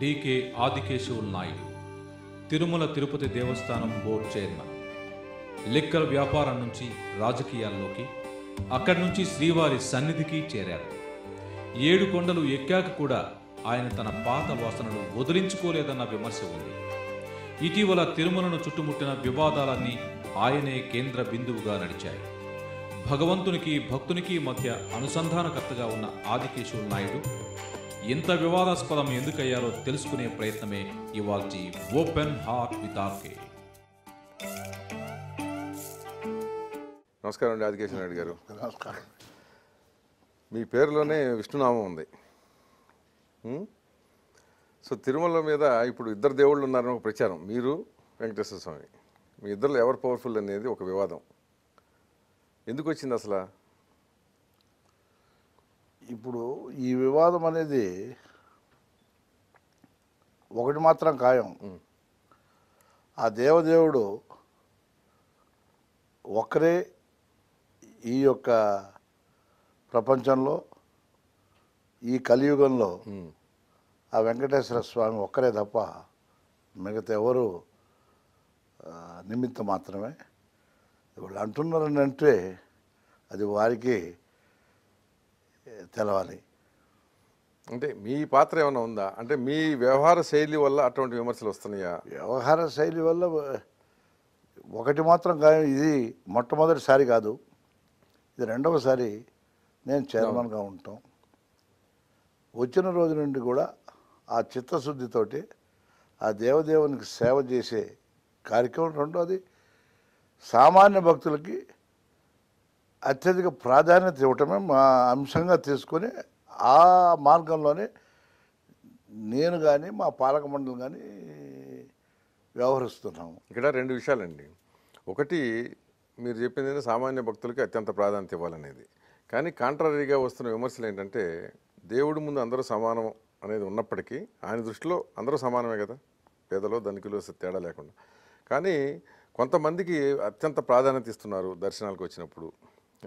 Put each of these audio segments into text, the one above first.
Decay Adikesavulu Naidu Tirumala Tirupati Devasthanam board chairman లెక్కల వ్యాపారం నుంచి రాజకీయాల్లోకి అక్కడి నుంచి శ్రీవారి సన్నిధికి చేరారు ఏడు కొండలు ఎక్కాక కూడా ఆయన తన పాత వాసనను వదిలించుకోలేదన్న విమర్శ ఉంది ఇటీవల తిరుమలను చుట్టుముట్టిన వివాదాలన్నీ ఆయనే కేంద్ర బిందువుగా నడిచాయి భగవంతునికి భక్తునికి మధ్య అనుసంధానకర్తగా ఉన్న ఆదికేశవులు నాయుడు ఇంత వివాదాస్పదం ఎందుకయ్యారో తెలుసుకునే ప్రయత్నమే ఇవాల్టి ఓపెన్ హార్ట్ విత్ ఆర్కే నమస్కారం అండి ఆదికేశ్వర నాయుడు గారు మీ పేరులోనే విష్ణునామం ఉంది సో తిరుమల మీద ఇప్పుడు ఇద్దరు దేవుళ్ళు ఉన్నారని ఒక ప్రచారం మీరు వెంకటేశ్వర స్వామి మీ ఇద్దరు ఎవరు పవర్ఫుల్ అనేది ఒక వివాదం ఎందుకు వచ్చింది అసలు ఇప్పుడు ఈ వివాదం అనేది ఒకటి మాత్రం ఖాయం ఆ దేవదేవుడు ఒకరే ఈ యొక్క ప్రపంచంలో ఈ కలియుగంలో ఆ వెంకటేశ్వర స్వామి ఒక్కరే తప్ప మిగతా ఎవరు నిమిత్తం మాత్రమే వాళ్ళు అంటున్నారని అంటే అది వారికి తెలవాలి అంటే మీ పాత్ర ఏమైనా ఉందా అంటే మీ వ్యవహార శైలి వల్ల అటువంటి విమర్శలు వస్తున్నాయా వ్యవహార శైలి వల్ల ఒకటి మాత్రం ఇది మొట్టమొదటిసారి కాదు ఇది రెండవసారి నేను చైర్మన్గా ఉంటాం వచ్చిన రోజు నుండి కూడా ఆ చిత్తశుద్ధితోటి ఆ దేవదేవునికి సేవ చేసే కార్యక్రమం రెండోది సామాన్య భక్తులకి అత్యధిక ప్రాధాన్యత ఇవ్వటమే మా అంశంగా తీసుకొని ఆ మార్గంలోనే నేను కానీ మా పాలక మండలి కానీ వ్యవహరిస్తున్నాము ఇక్కడ రెండు విషయాలండి ఒకటి మీరు చెప్పింది సామాన్య భక్తులకి అత్యంత ప్రాధాన్యత ఇవ్వాలనేది కానీ కాంట్రరీగా వస్తున్న విమర్శలు ఏంటంటే దేవుడి ముందు అందరూ సమానం అనేది ఉన్నప్పటికీ ఆయన దృష్టిలో అందరూ సమానమే కదా పేదలో ధనికులు తేడా లేకుండా కానీ కొంతమందికి అత్యంత ప్రాధాన్యత ఇస్తున్నారు దర్శనాలకు వచ్చినప్పుడు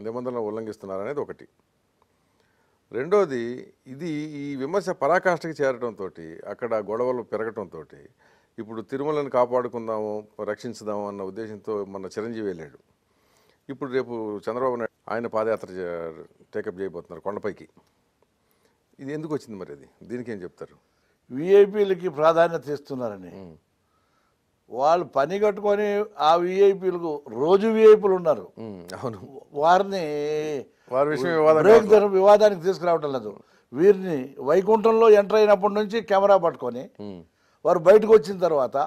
నిబంధనలు ఉల్లంఘిస్తున్నారనేది ఒకటి రెండోది ఇది ఈ విమర్శ పరాకాష్ఠకి చేరడంతో అక్కడ గొడవలు పెరగటంతో ఇప్పుడు తిరుమలను కాపాడుకుందాము రక్షించుదాము అన్న ఉద్దేశంతో మన చిరంజీవి వెళ్ళాడు ఇప్పుడు రేపు చంద్రబాబు నాయుడు ఆయన పాదయాత్ర టేకప్ చేయబోతున్నారు కొండపైకి ఇది ఎందుకు వచ్చింది మరి అది దీనికి ఏం చెప్తారు విఐపీలకి ప్రాధాన్యత ఇస్తున్నారని వాళ్ళు పని కట్టుకొని ఆ విఐపీలకు రోజు విఐపీలు ఉన్నారు అవును వారిని వారి విషయం వివాదానికి తీసుకురావటం లేదు వీరిని వైకుంఠంలో ఎంటర్ అయినప్పటి నుంచి కెమెరా పట్టుకొని వారు బయటకు వచ్చిన తర్వాత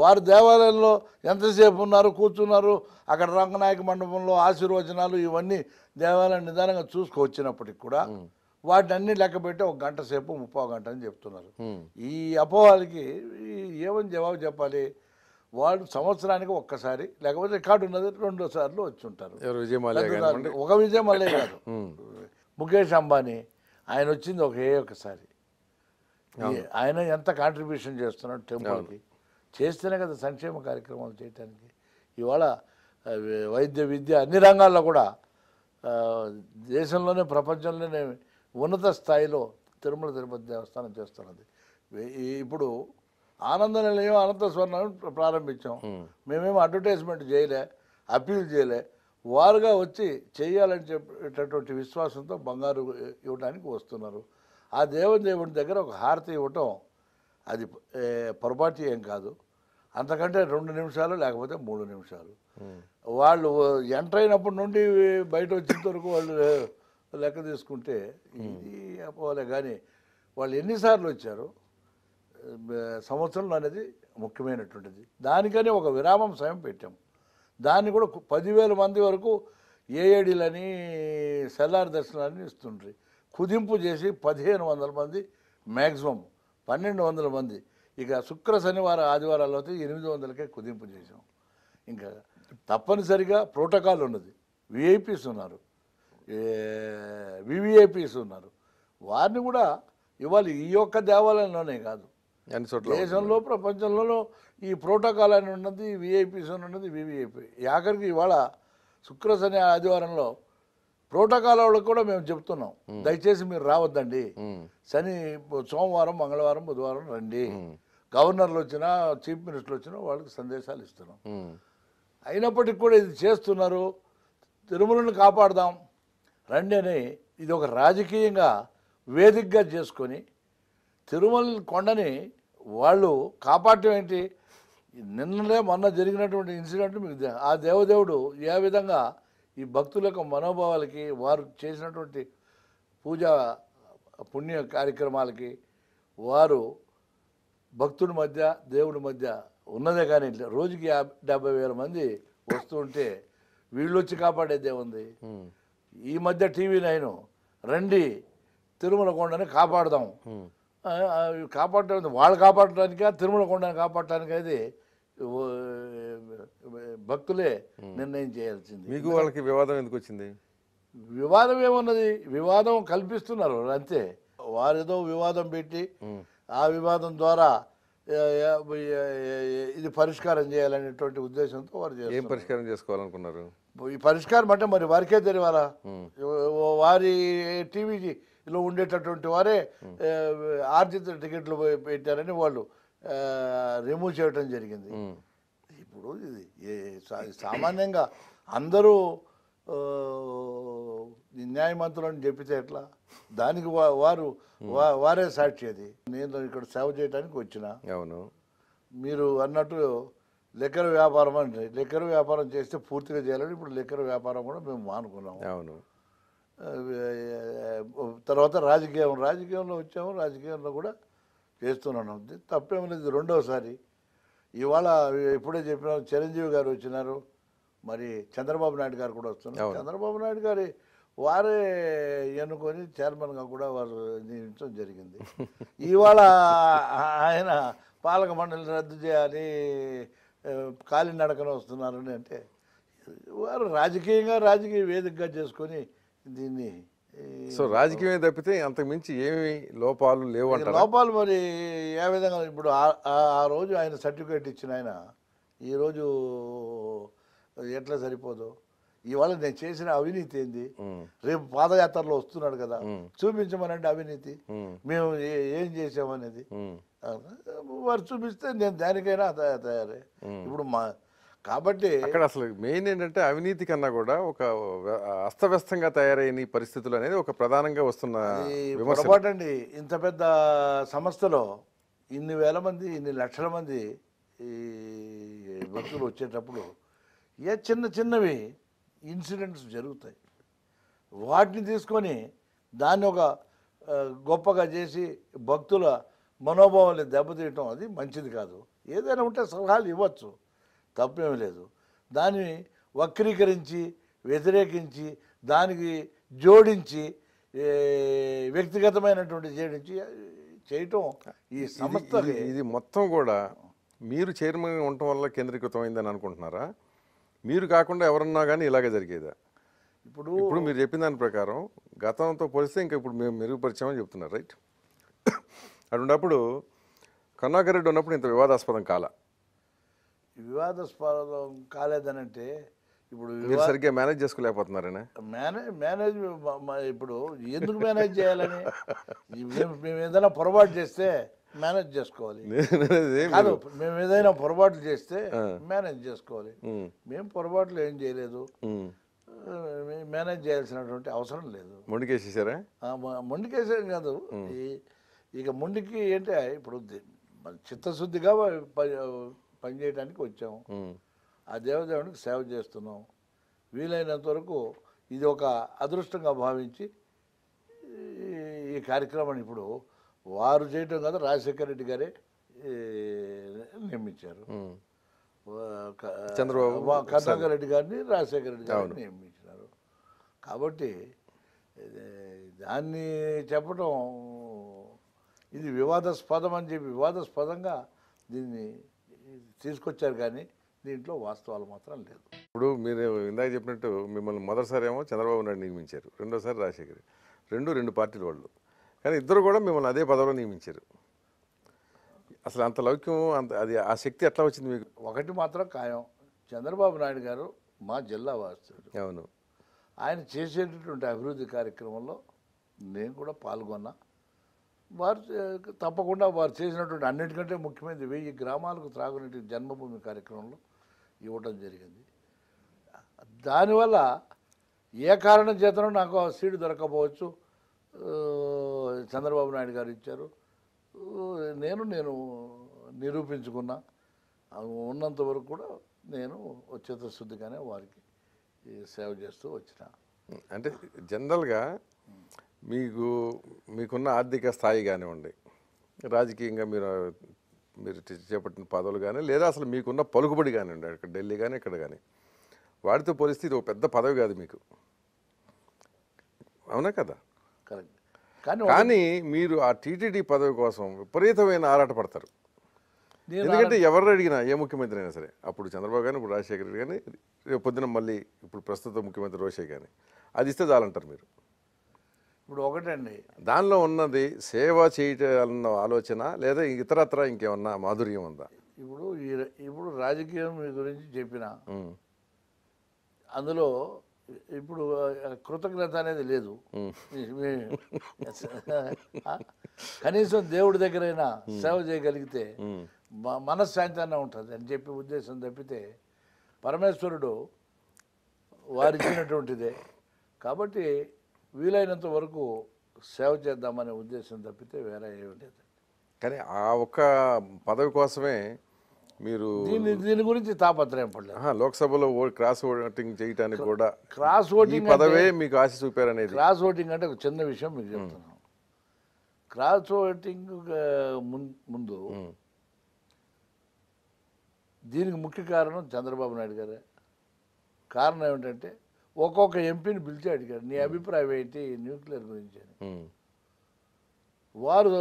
వారు దేవాలయంలో ఎంతసేపు ఉన్నారు కూర్చున్నారు అక్కడ రంగనాయక మండపంలో ఆశీర్వచనాలు ఇవన్నీ దేవాలయం నిదానంగా చూసుకొచ్చినప్పటికి కూడా వాటిని అన్ని లెక్క పెట్టి ఒక గంట సేపు ముప్పో గంట అని చెప్తున్నారు ఈ అపోహాలకి ఏమని జవాబు చెప్పాలి వాళ్ళు సంవత్సరానికి ఒక్కసారి లేకపోతే రికార్డు ఉన్నది రెండో సార్లు వచ్చి ఉంటారు ఒక విజయ మల్లయ్య కాదు ముఖేష్ అంబానీ ఆయన వచ్చింది ఒకే ఒకసారి ఆయన ఎంత కాంట్రిబ్యూషన్ చేస్తున్నాడు టెంపుల్కి చేస్తేనే కదా సంక్షేమ కార్యక్రమాలు చేయడానికి ఇవాళ వైద్య విద్య అన్ని రంగాల్లో కూడా దేశంలోనే ప్రపంచంలోనే ఉన్నత స్థాయిలో తిరుమల తిరుపతి దేవస్థానం చేస్తున్నది ఇప్పుడు ఆనంద నిలయం అనంత స్వర్ణం ప్రారంభించాం మేమేమి అడ్వర్టైజ్మెంట్ చేయలే అప్పీల్ చేయలే వారుగా వచ్చి చేయాలని చెప్పేటటువంటి విశ్వాసంతో బంగారు ఇవ్వడానికి వస్తున్నారు ఆ దేవుని దగ్గర ఒక హారతి ఇవ్వటం అది పొరపాటు ఏం కాదు అంతకంటే రెండు నిమిషాలు లేకపోతే మూడు నిమిషాలు వాళ్ళు ఎంటర్ అయినప్పటి నుండి బయట వచ్చేంత వరకు వాళ్ళు లెక్క తీసుకుంటే ఇది అపోవాలి కానీ వాళ్ళు ఎన్నిసార్లు వచ్చారు సంవత్సరం అనేది ముఖ్యమైనటువంటిది దానికని ఒక విరామం సమయం పెట్టాము దాన్ని కూడా పదివేల మంది వరకు ఏఏడీలని సెల్లార్ దర్శనాలని ఇస్తుండ్రి కుదింపు చేసి పదిహేను వందల మంది మ్యాక్సిమం పన్నెండు వందల మంది ఇక శుక్ర శనివారం ఆదివారాలు అయితే ఎనిమిది వందలకే కుదింపు చేసాం ఇంకా తప్పనిసరిగా ప్రోటోకాల్ ఉన్నది విఐపీస్ ఉన్నారు వివిఐపీస్ ఉన్నారు వారిని కూడా ఇవాళ ఈ యొక్క దేవాలయంలోనే కాదు దేశంలో ప్రపంచంలో ఈ ప్రోటోకాల్ అని ఉన్నది విఐపిస్ అని ఉన్నది వివిఐపి ఆఖరికి ఇవాళ శుక్ర శని ఆదివారంలో ప్రోటోకాల్ వాళ్ళకి కూడా మేము చెప్తున్నాం దయచేసి మీరు రావద్దండి శని సోమవారం మంగళవారం బుధవారం రండి గవర్నర్లు వచ్చినా చీఫ్ మినిస్టర్లు వచ్చినా వాళ్ళకి సందేశాలు ఇస్తున్నాం అయినప్పటికీ కూడా ఇది చేస్తున్నారు తిరుమలను కాపాడదాం రండి అని ఇది ఒక రాజకీయంగా వేదికగా చేసుకొని తిరుమల కొండని వాళ్ళు కాపాడటం ఏంటి నిన్ననే మొన్న జరిగినటువంటి ఇన్సిడెంట్ మీకు ఆ దేవదేవుడు ఏ విధంగా ఈ భక్తుల యొక్క మనోభావాలకి వారు చేసినటువంటి పూజా పుణ్య కార్యక్రమాలకి వారు భక్తుడి మధ్య దేవుడి మధ్య ఉన్నదే కానీ రోజుకి యాభై వేల మంది వస్తుంటే వీళ్ళు వచ్చి కాపాడేదే ఉంది ఈ మధ్య టీవీ నైను రండి తిరుమల కొండని కాపాడదాం కాపాడటం వాళ్ళు కాపాడటానికా తిరుమల కొండను కాపాడటానికి అయితే భక్తులే నిర్ణయం చేయాల్సింది మీకు వాళ్ళకి వివాదం ఎందుకు వచ్చింది వివాదం ఏమన్నది వివాదం కల్పిస్తున్నారు అంతే వారేదో వివాదం పెట్టి ఆ వివాదం ద్వారా ఇది పరిష్కారం చేయాలనేటువంటి ఉద్దేశంతో వారు ఏం పరిష్కారం చేసుకోవాలనుకున్నారు ఈ పరిష్కారం అంటే మరి వారికే తెలియాలా వారి టీవీ లో ఉండేటటువంటి వారే ఆర్జిత టికెట్లు పెట్టారని వాళ్ళు రిమూవ్ చేయడం జరిగింది ఇప్పుడు ఇది సామాన్యంగా అందరూ అని చెప్పితే ఎట్లా దానికి వారు వారే సాక్షి అది నేను ఇక్కడ సేవ చేయడానికి వచ్చిన అవును మీరు అన్నట్టు లెక్కర వ్యాపారం అంటే లెక్కర వ్యాపారం చేస్తే పూర్తిగా చేయాలని ఇప్పుడు లెక్కర వ్యాపారం కూడా మేము మానుకున్నాం అవును తర్వాత రాజకీయం రాజకీయంలో వచ్చాము రాజకీయంలో కూడా చేస్తున్నాను తప్పేమో లేదు రెండోసారి ఇవాళ ఇప్పుడే చెప్పిన చిరంజీవి గారు వచ్చినారు మరి చంద్రబాబు నాయుడు గారు కూడా వస్తున్నారు చంద్రబాబు నాయుడు గారి వారే ఎన్నుకొని చైర్మన్గా కూడా వారు నియమించడం జరిగింది ఇవాళ ఆయన పాలక మండలి రద్దు చేయాలి కాలినడకన వస్తున్నారని అంటే వారు రాజకీయంగా రాజకీయ వేదికగా చేసుకొని దీన్ని సో రాజకీయమే తప్పితే అంతకుమించి ఏమి లోపాలు లేవు అంటే లోపాలు మరి ఏ విధంగా ఇప్పుడు ఆ రోజు ఆయన సర్టిఫికేట్ ఇచ్చిన ఆయన ఈరోజు ఎట్లా సరిపోదు ఇవాళ నేను చేసిన అవినీతి ఏంది రేపు పాదయాత్రలో వస్తున్నాడు కదా చూపించమనంటే అవినీతి మేము ఏం చేసామనేది వారు చూపిస్తే నేను దానికైనా తయారే ఇప్పుడు మా కాబట్టి అక్కడ అసలు మెయిన్ ఏంటంటే అవినీతి కన్నా కూడా ఒక అస్తవ్యస్తంగా తయారైన పరిస్థితులు అనేది ఒక ప్రధానంగా వస్తున్న పొరపాటు అండి ఇంత పెద్ద సంస్థలో ఇన్ని వేల మంది ఇన్ని లక్షల మంది ఈ వ్యక్తులు వచ్చేటప్పుడు ఏ చిన్న చిన్నవి ఇన్సిడెంట్స్ జరుగుతాయి వాటిని తీసుకొని దాన్ని ఒక గొప్పగా చేసి భక్తుల మనోభావాన్ని దెబ్బతీయటం అది మంచిది కాదు ఏదైనా ఉంటే సలహాలు ఇవ్వచ్చు తప్పేం లేదు దాన్ని వక్రీకరించి వ్యతిరేకించి దానికి జోడించి వ్యక్తిగతమైనటువంటి జోడించి చేయటం ఈ సంస్థ ఇది మొత్తం కూడా మీరు చైర్మన్ ఉండటం వల్ల కేంద్రీకృతమైందని అనుకుంటున్నారా మీరు కాకుండా ఎవరన్నా కానీ ఇలాగే జరిగేదా ఇప్పుడు ఇప్పుడు మీరు చెప్పిన దాని ప్రకారం గతంతో పోలిస్తే ఇంకా ఇప్పుడు మేము మెరుగుపరిచామని చెప్తున్నారు రైట్ అటువంటిప్పుడు కరుణాకర్ రెడ్డి ఉన్నప్పుడు ఇంత వివాదాస్పదం కాలా వివాదాస్పదం కాలేదనంటే ఇప్పుడు సరిగ్గా మేనేజ్ చేసుకోలేకపోతున్నారనే మేనేజ్ మేనేజ్ ఇప్పుడు ఎందుకు మేనేజ్ చేయాలని మేము ఏదైనా పొరపాటు చేస్తే మేనేజ్ చేసుకోవాలి కాదు మేము ఏదైనా పొరపాట్లు చేస్తే మేనేజ్ చేసుకోవాలి మేము పొరపాట్లు ఏం చేయలేదు మేనేజ్ చేయాల్సినటువంటి అవసరం లేదు మొండికేసేసారా మొండికేసే కాదు ఇక మొండికి ఏంటి ఇప్పుడు చిత్తశుద్ధిగా పనిచేయడానికి వచ్చాము ఆ దేవదేవునికి సేవ చేస్తున్నాం వీలైనంత వరకు ఇది ఒక అదృష్టంగా భావించి ఈ కార్యక్రమాన్ని ఇప్పుడు వారు చేయటం కాదు రాజశేఖర రెడ్డి గారే నియమించారు చంద్రబాబు కర్ణాకర్ రెడ్డి గారిని రాజశేఖర రెడ్డి గారిని నియమించినారు కాబట్టి దాన్ని చెప్పడం ఇది వివాదాస్పదం అని చెప్పి వివాదాస్పదంగా దీన్ని తీసుకొచ్చారు కానీ దీంట్లో వాస్తవాలు మాత్రం లేదు ఇప్పుడు మీరు ఇందాక చెప్పినట్టు మిమ్మల్ని మొదటిసారి ఏమో చంద్రబాబు నాయుడు నియమించారు రెండోసారి రాజశేఖర్ రెండు రెండు పార్టీల వాళ్ళు కానీ ఇద్దరు కూడా మిమ్మల్ని అదే పదవిలో నియమించారు అసలు అంత లౌక్యం అంత అది ఆ శక్తి ఎట్లా వచ్చింది మీకు ఒకటి మాత్రం ఖాయం చంద్రబాబు నాయుడు గారు మా జిల్లా వాస్తుడు అవును ఆయన చేసేటటువంటి అభివృద్ధి కార్యక్రమంలో నేను కూడా పాల్గొన్నా వారు తప్పకుండా వారు చేసినటువంటి అన్నిటికంటే ముఖ్యమైనది వెయ్యి గ్రామాలకు త్రాగునీటి జన్మభూమి కార్యక్రమంలో ఇవ్వడం జరిగింది దానివల్ల ఏ కారణం చేతనో నాకు సీటు దొరకకపోవచ్చు చంద్రబాబు నాయుడు గారు ఇచ్చారు నేను నేను నిరూపించుకున్నా ఉన్నంత వరకు కూడా నేను చిత్తశుద్ధిగానే వారికి సేవ చేస్తూ వచ్చిన అంటే జనరల్గా మీకు మీకున్న ఆర్థిక స్థాయి కానివ్వండి రాజకీయంగా మీరు మీరు చేపట్టిన పదవులు కానీ లేదా అసలు మీకున్న పలుకుబడి కానివ్వండి అక్కడ ఢిల్లీ కానీ ఇక్కడ కానీ వాటితో పోలిస్తే ఇది ఒక పెద్ద పదవి కాదు మీకు అవునా కదా కానీ మీరు ఆ టీటీడీ పదవి కోసం విపరీతమైన ఆరాటపడతారు ఎందుకంటే ఎవరు అడిగినా ఏ ముఖ్యమంత్రి అయినా సరే అప్పుడు చంద్రబాబు కానీ ఇప్పుడు రాజశేఖర్ కానీ రేపు పొద్దున మళ్ళీ ఇప్పుడు ప్రస్తుత ముఖ్యమంత్రి రోషే కానీ అది ఇస్తే చాలంటారు మీరు ఇప్పుడు ఒకటండి దానిలో ఉన్నది సేవ చేయటం ఆలోచన లేదా ఇతరత్ర ఇంకేమన్నా మాధుర్యం ఉందా ఇప్పుడు ఇప్పుడు రాజకీయం గురించి చెప్పిన అందులో ఇప్పుడు కృతజ్ఞత అనేది లేదు కనీసం దేవుడి దగ్గరైనా సేవ చేయగలిగితే మనశ్శాంతంగా ఉంటుంది అని చెప్పి ఉద్దేశం తప్పితే పరమేశ్వరుడు వారిచ్చినటువంటిదే కాబట్టి వీలైనంత వరకు సేవ చేద్దామనే ఉద్దేశం తప్పితే వేరే ఏమి లేదు కానీ ఆ ఒక్క పదవి కోసమే మీరు దీని దీని గురించి తాపత్రయం పడలేదు లోక్సభలో క్రాస్ ఓటింగ్ చేయడానికి కూడా క్రాస్ ఓటింగ్ పదవే మీకు ఆశ అనేది క్రాస్ ఓటింగ్ అంటే ఒక చిన్న విషయం మీకు చెప్తున్నాను క్రాస్ ఓటింగ్ ముందు దీనికి ముఖ్య కారణం చంద్రబాబు నాయుడు గారే కారణం ఏమిటంటే ఒక్కొక్క ఎంపీని పిలిచి అడిగారు నీ అభిప్రాయం ఏంటి న్యూక్లియర్ గురించి అని వారు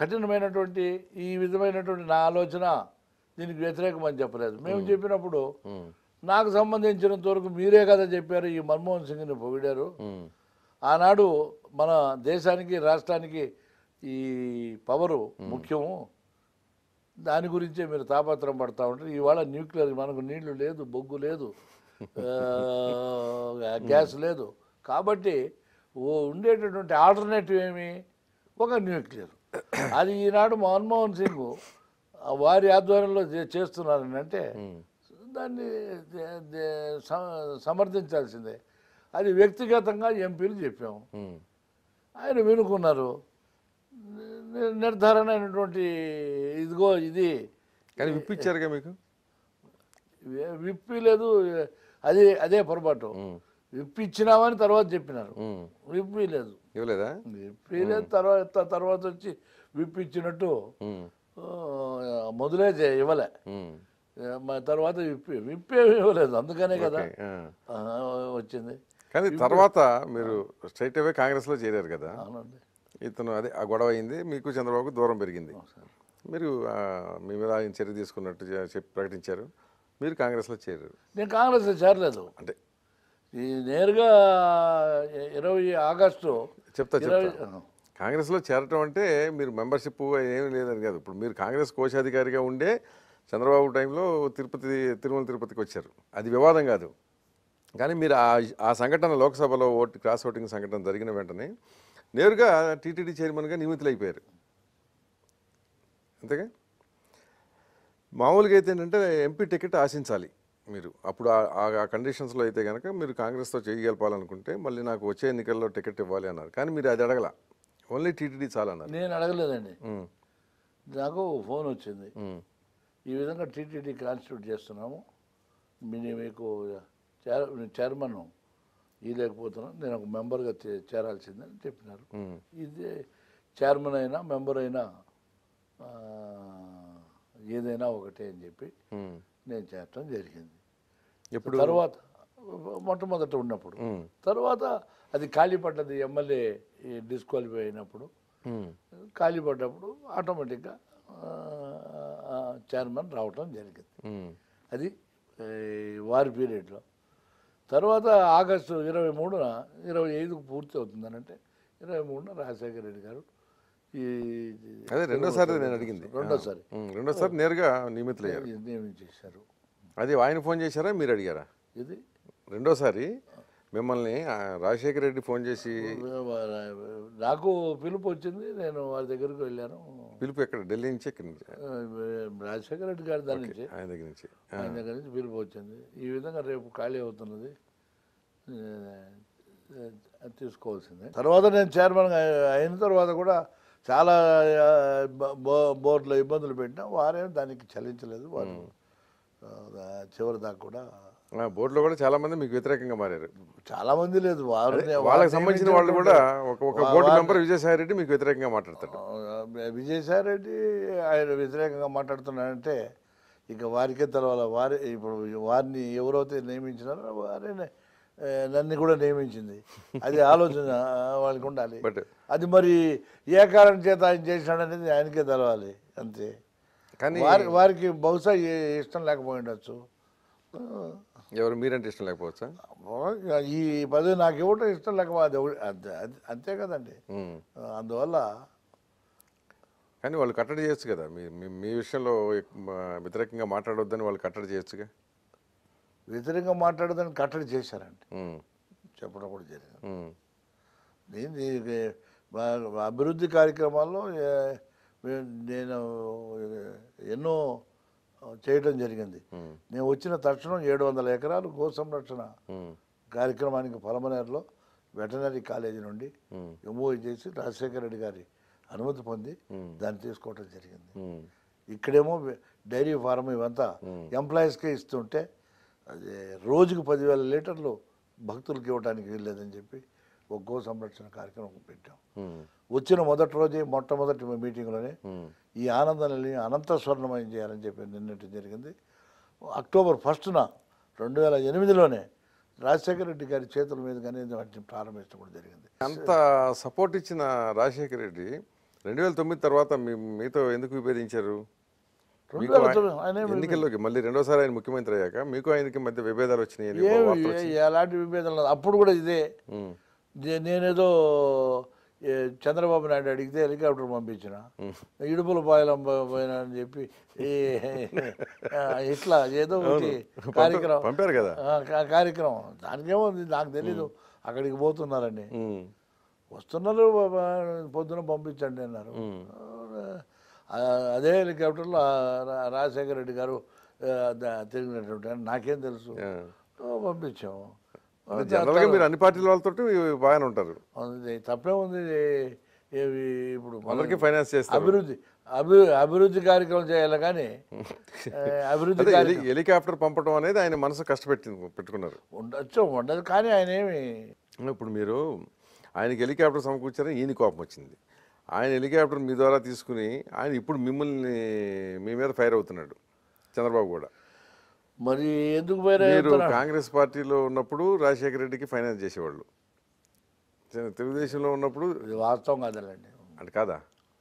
కఠినమైనటువంటి ఈ విధమైనటువంటి నా ఆలోచన దీనికి వ్యతిరేకం అని చెప్పలేదు మేము చెప్పినప్పుడు నాకు సంబంధించినంత వరకు మీరే కదా చెప్పారు ఈ మన్మోహన్ సింగ్ని పొగిడారు ఆనాడు మన దేశానికి రాష్ట్రానికి ఈ పవరు ముఖ్యము దాని గురించే మీరు తాపత్రం పడతా ఉంటారు ఇవాళ న్యూక్లియర్ మనకు నీళ్లు లేదు బొగ్గు లేదు గ్యాస్ లేదు కాబట్టి ఉండేటటువంటి ఆల్టర్నేటివ్ ఏమి ఒక న్యూక్లియర్ అది ఈనాడు మన్మోహన్ సింగ్ వారి ఆధ్వర్యంలో చేస్తున్నారని అంటే దాన్ని సమర్థించాల్సిందే అది వ్యక్తిగతంగా ఎంపీలు చెప్పాము ఆయన వినుకున్నారు నిర్ధారణ అయినటువంటి ఇదిగో ఇది కానీ కదా మీకు విప్పి లేదు అదే అదే పొరపాటు విప్పి ఇచ్చినామని తర్వాత చెప్పినారు విప్పి లేదు ఇవ్వలేదా విప్పి లేదు తర్వాత తర్వాత వచ్చి విప్పి ఇచ్చినట్టు మొదలే ఇవ్వలే తర్వాత విప్పి విప్పి ఇవ్వలేదు అందుకనే కదా వచ్చింది కానీ తర్వాత మీరు స్ట్రైట్ అవే కాంగ్రెస్లో చేరారు కదా అవునండి ఇతను అదే ఆ గొడవ అయింది మీకు చంద్రబాబుకు దూరం పెరిగింది మీరు మీ మీద ఆయన చర్య తీసుకున్నట్టు చెప్పి ప్రకటించారు మీరు కాంగ్రెస్లో చేరారు నేను కాంగ్రెస్లో చేరలేదు అంటే ఈ నేరుగా ఇరవై ఆగస్టు చెప్తా కాంగ్రెస్లో చేరటం అంటే మీరు మెంబర్షిప్ ఏమీ లేదని కాదు ఇప్పుడు మీరు కాంగ్రెస్ కోశాధికారిగా ఉండే చంద్రబాబు టైంలో తిరుపతి తిరుమల తిరుపతికి వచ్చారు అది వివాదం కాదు కానీ మీరు ఆ సంఘటన లోక్సభలో ఓటు క్రాస్ ఓటింగ్ సంఘటన జరిగిన వెంటనే నేరుగా టీటీడీ చైర్మన్గా నియమితులైపోయారు అంతేగా మామూలుగా అయితే ఏంటంటే ఎంపీ టికెట్ ఆశించాలి మీరు అప్పుడు ఆ కండిషన్స్లో అయితే కనుక మీరు కాంగ్రెస్తో చేయగలపాలనుకుంటే మళ్ళీ నాకు వచ్చే ఎన్నికల్లో టికెట్ ఇవ్వాలి అన్నారు కానీ మీరు అది అడగల ఓన్లీ టీటీడీ చాలన్నారు నేను అడగలేదండి నాకు ఫోన్ వచ్చింది ఈ విధంగా టీటీడీ కాన్స్టిట్యూట్ చేస్తున్నాము మీకు చైర్మన్ లేకపోతున్నాను నేను ఒక మెంబర్గా చేరాల్సిందని చెప్పినారు ఇది చైర్మన్ అయినా మెంబర్ అయినా ఏదైనా ఒకటే అని చెప్పి నేను చేరటం జరిగింది ఇప్పుడు తర్వాత మొట్టమొదట ఉన్నప్పుడు తర్వాత అది ఖాళీ పడ్డది ఎమ్మెల్యే డిస్క్వాలిఫై అయినప్పుడు ఖాళీ పడ్డప్పుడు ఆటోమేటిక్గా చైర్మన్ రావటం జరిగింది అది వారి పీరియడ్లో తర్వాత ఆగస్టు ఇరవై మూడున ఇరవై ఐదుకు పూర్తి అవుతుందని అంటే ఇరవై మూడున రాజశేఖర రెడ్డి గారు ఈ అదే రెండోసారి నేను అడిగింది రెండోసారి రెండోసారి నేరుగా నియమితులయ్యారు నియమించేశారు అది ఆయన ఫోన్ చేశారా మీరు అడిగారా ఇది రెండోసారి మిమ్మల్ని రాజశేఖర రెడ్డి ఫోన్ చేసి నాకు పిలుపు వచ్చింది నేను వారి దగ్గరకు వెళ్ళాను పిలుపు ఎక్కడ ఢిల్లీ నుంచి ఎక్కడి నుంచి రాజశేఖర రెడ్డి గారి దాని నుంచి ఆయన దగ్గర నుంచి ఆయన దగ్గర నుంచి పిలుపు వచ్చింది ఈ విధంగా రేపు ఖాళీ అవుతున్నది తీసుకోవాల్సిందే తర్వాత నేను చైర్మన్ అయిన తర్వాత కూడా చాలా బోర్డులో ఇబ్బందులు పెట్టినా వారేం దానికి చలించలేదు వారు చివరి దాకా కూడా బోర్డులో కూడా చాలా మంది మీకు వ్యతిరేకంగా మారారు చాలా మంది లేదు వాళ్ళకి సంబంధించిన వాళ్ళు కూడా ఒక ఒక బోర్డు మెంబర్ విజయసాయి రెడ్డి మీకు వ్యతిరేకంగా మాట్లాడతారు విజయసాయి రెడ్డి ఆయన వ్యతిరేకంగా మాట్లాడుతున్నాడంటే ఇక వారికే తెలవాలి వారి ఇప్పుడు వారిని ఎవరైతే నియమించినారో వారే నన్ను కూడా నియమించింది అది ఆలోచన వాళ్ళకి ఉండాలి అది మరి ఏ కారణం చేత ఆయన చేసినాడు అనేది ఆయనకే తెలవాలి అంతే కానీ వారికి వారికి బహుశా ఇష్టం లేకపోయి ఉండొచ్చు ఎవరు మీరంటే ఇష్టం లేకపోవచ్చా ఈ పదవి నాకు ఇవ్వటం ఇష్టం లేకపోతే అంతే కదండి అందువల్ల కానీ వాళ్ళు కట్టడి చేయొచ్చు కదా మీ మీ విషయంలో వ్యతిరేకంగా మాట్లాడొద్దని వాళ్ళు కట్టడి చేయొచ్చుగా వ్యతిరేకంగా మాట్లాడొద్దని కట్టడి చేశారండి చెప్పడం కూడా జరిగింది అభివృద్ధి కార్యక్రమాల్లో నేను ఎన్నో చేయడం జరిగింది నేను వచ్చిన తక్షణం ఏడు వందల ఎకరాలు గో సంరక్షణ కార్యక్రమానికి పలమనేరులో వెటనరీ కాలేజీ నుండి ఎంఓ చేసి రాజశేఖర రెడ్డి గారి అనుమతి పొంది దాన్ని తీసుకోవటం జరిగింది ఇక్కడేమో డైరీ ఫారం ఇవంతా ఎంప్లాయీస్కే ఇస్తుంటే అది రోజుకు పదివేల లీటర్లు భక్తులకు ఇవ్వడానికి వీల్లేదని చెప్పి ఒక గో సంరక్షణ కార్యక్రమం పెట్టాం వచ్చిన మొదటి రోజే మొట్టమొదటి మీటింగ్లోనే ఈ ఆనందాన్ని అనంత స్వర్ణమయం చేయాలని చెప్పి నిన్నటి జరిగింది అక్టోబర్ ఫస్ట్న రెండు వేల ఎనిమిదిలోనే రాజశేఖర రెడ్డి గారి చేతుల మీదుగానే వాటిని ప్రారంభించడం కూడా జరిగింది అంత సపోర్ట్ ఇచ్చిన రాజశేఖర రెడ్డి రెండు వేల తొమ్మిది తర్వాత మీతో ఎందుకు విభేదించారు ఎన్నికల్లోకి మళ్ళీ రెండోసారి ఆయన ముఖ్యమంత్రి అయ్యాక మీకు ఆయనకి మధ్య విభేదాలు వచ్చినాయి ఎలాంటి విభేదాలు అప్పుడు కూడా ఇదే నేనేదో చంద్రబాబు నాయుడు అడిగితే హెలికాప్టర్ పంపించిన ఇడుపుల పాయలం పోయినా అని చెప్పి ఇట్లా ఏదో ఒకటి కార్యక్రమం పంపారు కదా కార్యక్రమం దానికేమో నాకు తెలీదు అక్కడికి పోతున్నారని వస్తున్నారు పొద్దున పంపించండి అన్నారు అదే హెలికాప్టర్లో రాజశేఖర రెడ్డి గారు తిరిగినటువంటి నాకేం తెలుసు పంపించాము జనరల్గా మీరు అన్ని పార్టీల వాళ్ళతో బాగానే ఉంటారు తప్పే ఉంది ఇప్పుడు అందరికీ ఫైనాన్స్ చేస్తే అభివృద్ధి అభివృద్ధి కార్యక్రమం చేయాలి కానీ అభివృద్ధి హెలికాప్టర్ పంపడం అనేది ఆయన మనసు కష్టపెట్టింది పెట్టుకున్నారు ఉండొచ్చు ఉండదు కానీ ఆయన ఏమి ఇప్పుడు మీరు ఆయనకి హెలికాప్టర్ సమకూర్చారని ఈయన కోపం వచ్చింది ఆయన హెలికాప్టర్ మీ ద్వారా తీసుకుని ఆయన ఇప్పుడు మిమ్మల్ని మీ మీద ఫైర్ అవుతున్నాడు చంద్రబాబు కూడా మరి ఎందుకు మీరు కాంగ్రెస్ పార్టీలో ఉన్నప్పుడు రాజశేఖర రెడ్డికి ఫైనాన్స్ చేసేవాళ్ళు తెలుగుదేశంలో ఉన్నప్పుడు వాస్తవం కాదండి అంటే కాదా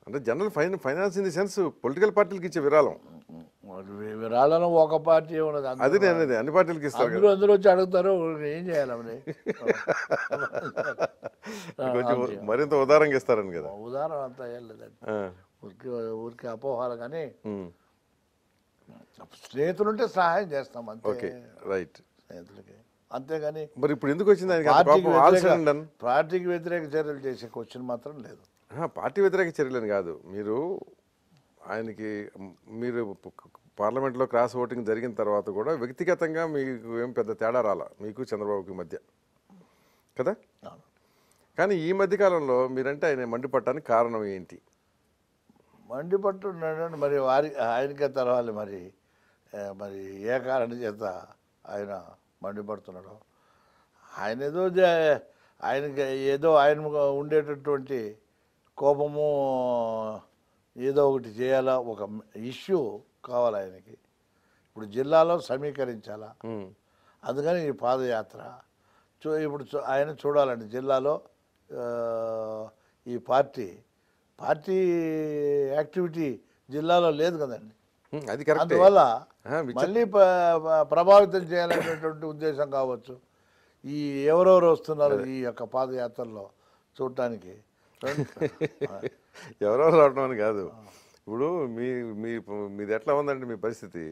అంటే general fine finance in the sense political పార్టీలకి ఇచ్చే విరాళం విరాళం ఒక పార్టీ ఉన్నది అది నేను అన్ని పార్టీలకి ఇస్తాను అందరూ అందరూ వచ్చి అడుగుతారు ఏం చేయాలని కొంచెం మరింత ఉదాహరణ ఇస్తారని కదా ఉదాహరణ అంతా ఏం లేదండి ఊరికి ఊరికి అపోహాలు కానీ స్నేహితులుంటే సహాయం చేస్తాం అంతే రైట్ స్నేహితులకి అంతేగాని మరి ఇప్పుడు ఎందుకు వచ్చింది పార్టీకి వ్యతిరేక- చర్యలు చేసే క్వశ్చన్ మాత్రం లేదు పార్టీ వ్యతిరేక చర్యలని కాదు మీరు ఆయనకి మీరు పార్లమెంట్లో క్రాస్ ఓటింగ్ జరిగిన తర్వాత కూడా వ్యక్తిగతంగా మీకు ఏం పెద్ద తేడా రాలా మీకు చంద్రబాబుకి మధ్య కదా కానీ ఈ మధ్యకాలంలో మీరంటే ఆయన మండిపడటానికి కారణం ఏంటి మండిపట్టున్నాడు మరి వారి ఆయనకే తెలవాలి మరి మరి ఏ కారణం చేత ఆయన మండిపడుతున్నాడు ఆయన ఏదో ఆయనకి ఏదో ఆయన ఉండేటటువంటి కోపము ఏదో ఒకటి చేయాలా ఒక ఇష్యూ కావాలి ఆయనకి ఇప్పుడు జిల్లాలో సమీకరించాలా అందుకని ఈ పాదయాత్ర చూ ఇప్పుడు ఆయన చూడాలండి జిల్లాలో ఈ పార్టీ పార్టీ యాక్టివిటీ జిల్లాలో లేదు కదండి అది అందువల్ల మళ్ళీ ప్రభావితం చేయాలనేటువంటి ఉద్దేశం కావచ్చు ఈ ఎవరెవరు వస్తున్నారు ఈ యొక్క పాదయాత్రలో చూడటానికి ఎవరెవరు రావడం అని కాదు ఇప్పుడు మీ మీ మీది ఎట్లా ఉందండి మీ పరిస్థితి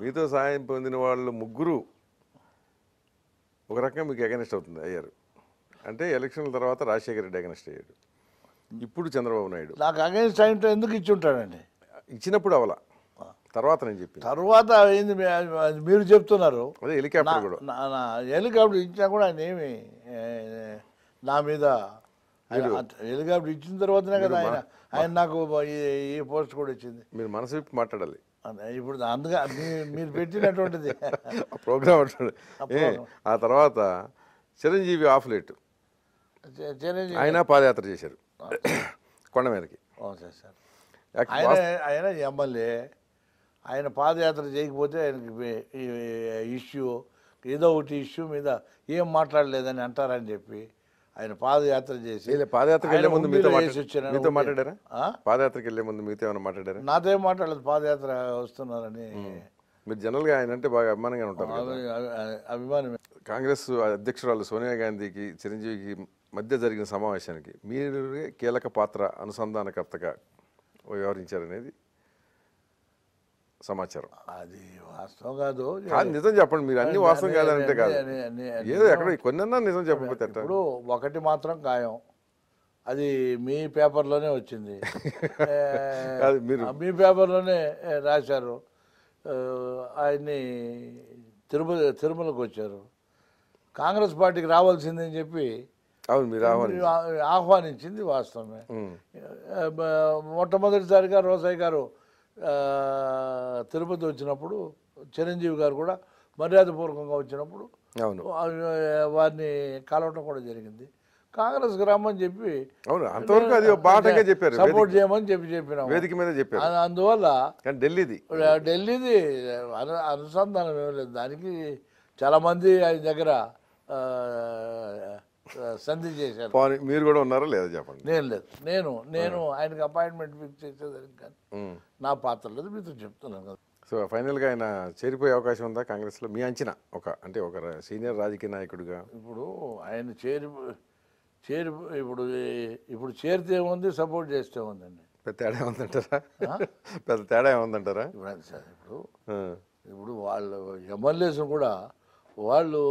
మీతో సాయం పొందిన వాళ్ళు ముగ్గురు ఒక రకంగా మీకు ఎగనెస్ట్ అవుతుంది అయ్యారు అంటే ఎలక్షన్ల తర్వాత రాజశేఖర రెడ్డి ఎగనెస్ట్ అయ్యాడు ఇప్పుడు చంద్రబాబు నాయుడు నాకు అగేన్స్ట్ టైంలో ఎందుకు ఇచ్చి ఉంటాడండి ఇచ్చినప్పుడు అవల తర్వాత నేను చెప్పి తర్వాత అయింది మీరు చెప్తున్నారు అదే హెలికాప్టర్ కూడా హెలికాప్టర్ ఇచ్చినా కూడా ఆయన ఏమి నా మీద హెలికాప్టర్ ఇచ్చిన తర్వాతనే కదా ఆయన ఆయన నాకు ఈ పోస్ట్ కూడా ఇచ్చింది మీరు మనసు విప్పి మాట్లాడాలి ఇప్పుడు అందుగా మీరు పెట్టినటువంటిది ప్రోగ్రామ్ ఆ తర్వాత చిరంజీవి ఆఫ్ లేట్ ఆయన పాదయాత్ర చేశారు కొండ మీదకి సార్ ఆయన ఆయన ఎమ్మెల్యే ఆయన పాదయాత్ర చేయకపోతే ఆయనకి ఇష్యూ ఏదో ఒకటి ఇష్యూ మీద ఏం మాట్లాడలేదని అంటారని చెప్పి ఆయన పాదయాత్ర చేసి పాదయాత్రకి వెళ్ళే ముందు మీతో మాట్లాడారా పాదయాత్రకి వెళ్ళే ముందు మీతో ఏమైనా మాట్లాడారా నాతో ఏం మాట్లాడలేదు పాదయాత్ర వస్తున్నారని మీరు జనరల్గా ఆయన అంటే బాగా అభిమానంగా ఉంటారు అభిమానమే కాంగ్రెస్ అధ్యక్షురాలు సోనియా గాంధీకి చిరంజీవికి మధ్య జరిగిన సమావేశానికి మీరు కీలక పాత్ర అనుసంధానకర్తగా వ్యవహరించారనేది సమాచారం అది వాస్తవం కాదు నిజం చెప్పండి మీరు అన్ని వాస్తవం కాదంటే కాదు ఏదో ఎక్కడ కొన్ని నిజం చెప్పకపోతే ఇప్పుడు ఒకటి మాత్రం ఖాయం అది మీ పేపర్లోనే వచ్చింది మీరు మీ పేపర్లోనే రాశారు ఆయన్ని తిరుమల తిరుమలకు వచ్చారు కాంగ్రెస్ పార్టీకి రావాల్సిందని చెప్పి అవును మీరు ఆహ్వానించింది వాస్తవమే మొట్టమొదటిసారిగా రోసయ్య గారు తిరుపతి వచ్చినప్పుడు చిరంజీవి గారు కూడా మర్యాదపూర్వకంగా వచ్చినప్పుడు అవును వారిని కలవటం కూడా జరిగింది కాంగ్రెస్ గ్రామం చెప్పి అవును అంతవరకు అది బాటగా చెప్పారు సపోర్ట్ చేయమని చెప్పి చెప్పిన వేదిక మీద చెప్పారు అందువల్ల ఢిల్లీది ఢిల్లీది అనుసంధానం ఏమి లేదు దానికి చాలామంది ఆయన దగ్గర సంధి చేశాను మీరు కూడా ఉన్నారా లేదా చెప్పండి నేను లేదు నేను నేను ఆయనకి అపాయింట్మెంట్ ఫిక్స్ చేసేదానికి కానీ నా పాత్ర లేదు మీతో చెప్తున్నాను సో ఫైనల్గా ఆయన చేరిపోయే అవకాశం ఉందా కాంగ్రెస్లో మీ అంచనా ఒక అంటే ఒక సీనియర్ రాజకీయ నాయకుడిగా ఇప్పుడు ఆయన చేరి చేరి ఇప్పుడు ఇప్పుడు చేరితే ఉంది సపోర్ట్ చేస్తే ఉందండి పెద్ద తేడా ఏముందంటారా పెద్ద తేడా ఏముందంటారా ఇప్పుడు సార్ ఇప్పుడు ఇప్పుడు వాళ్ళు ఎమ్మెల్యేస్ కూడా వాళ్ళు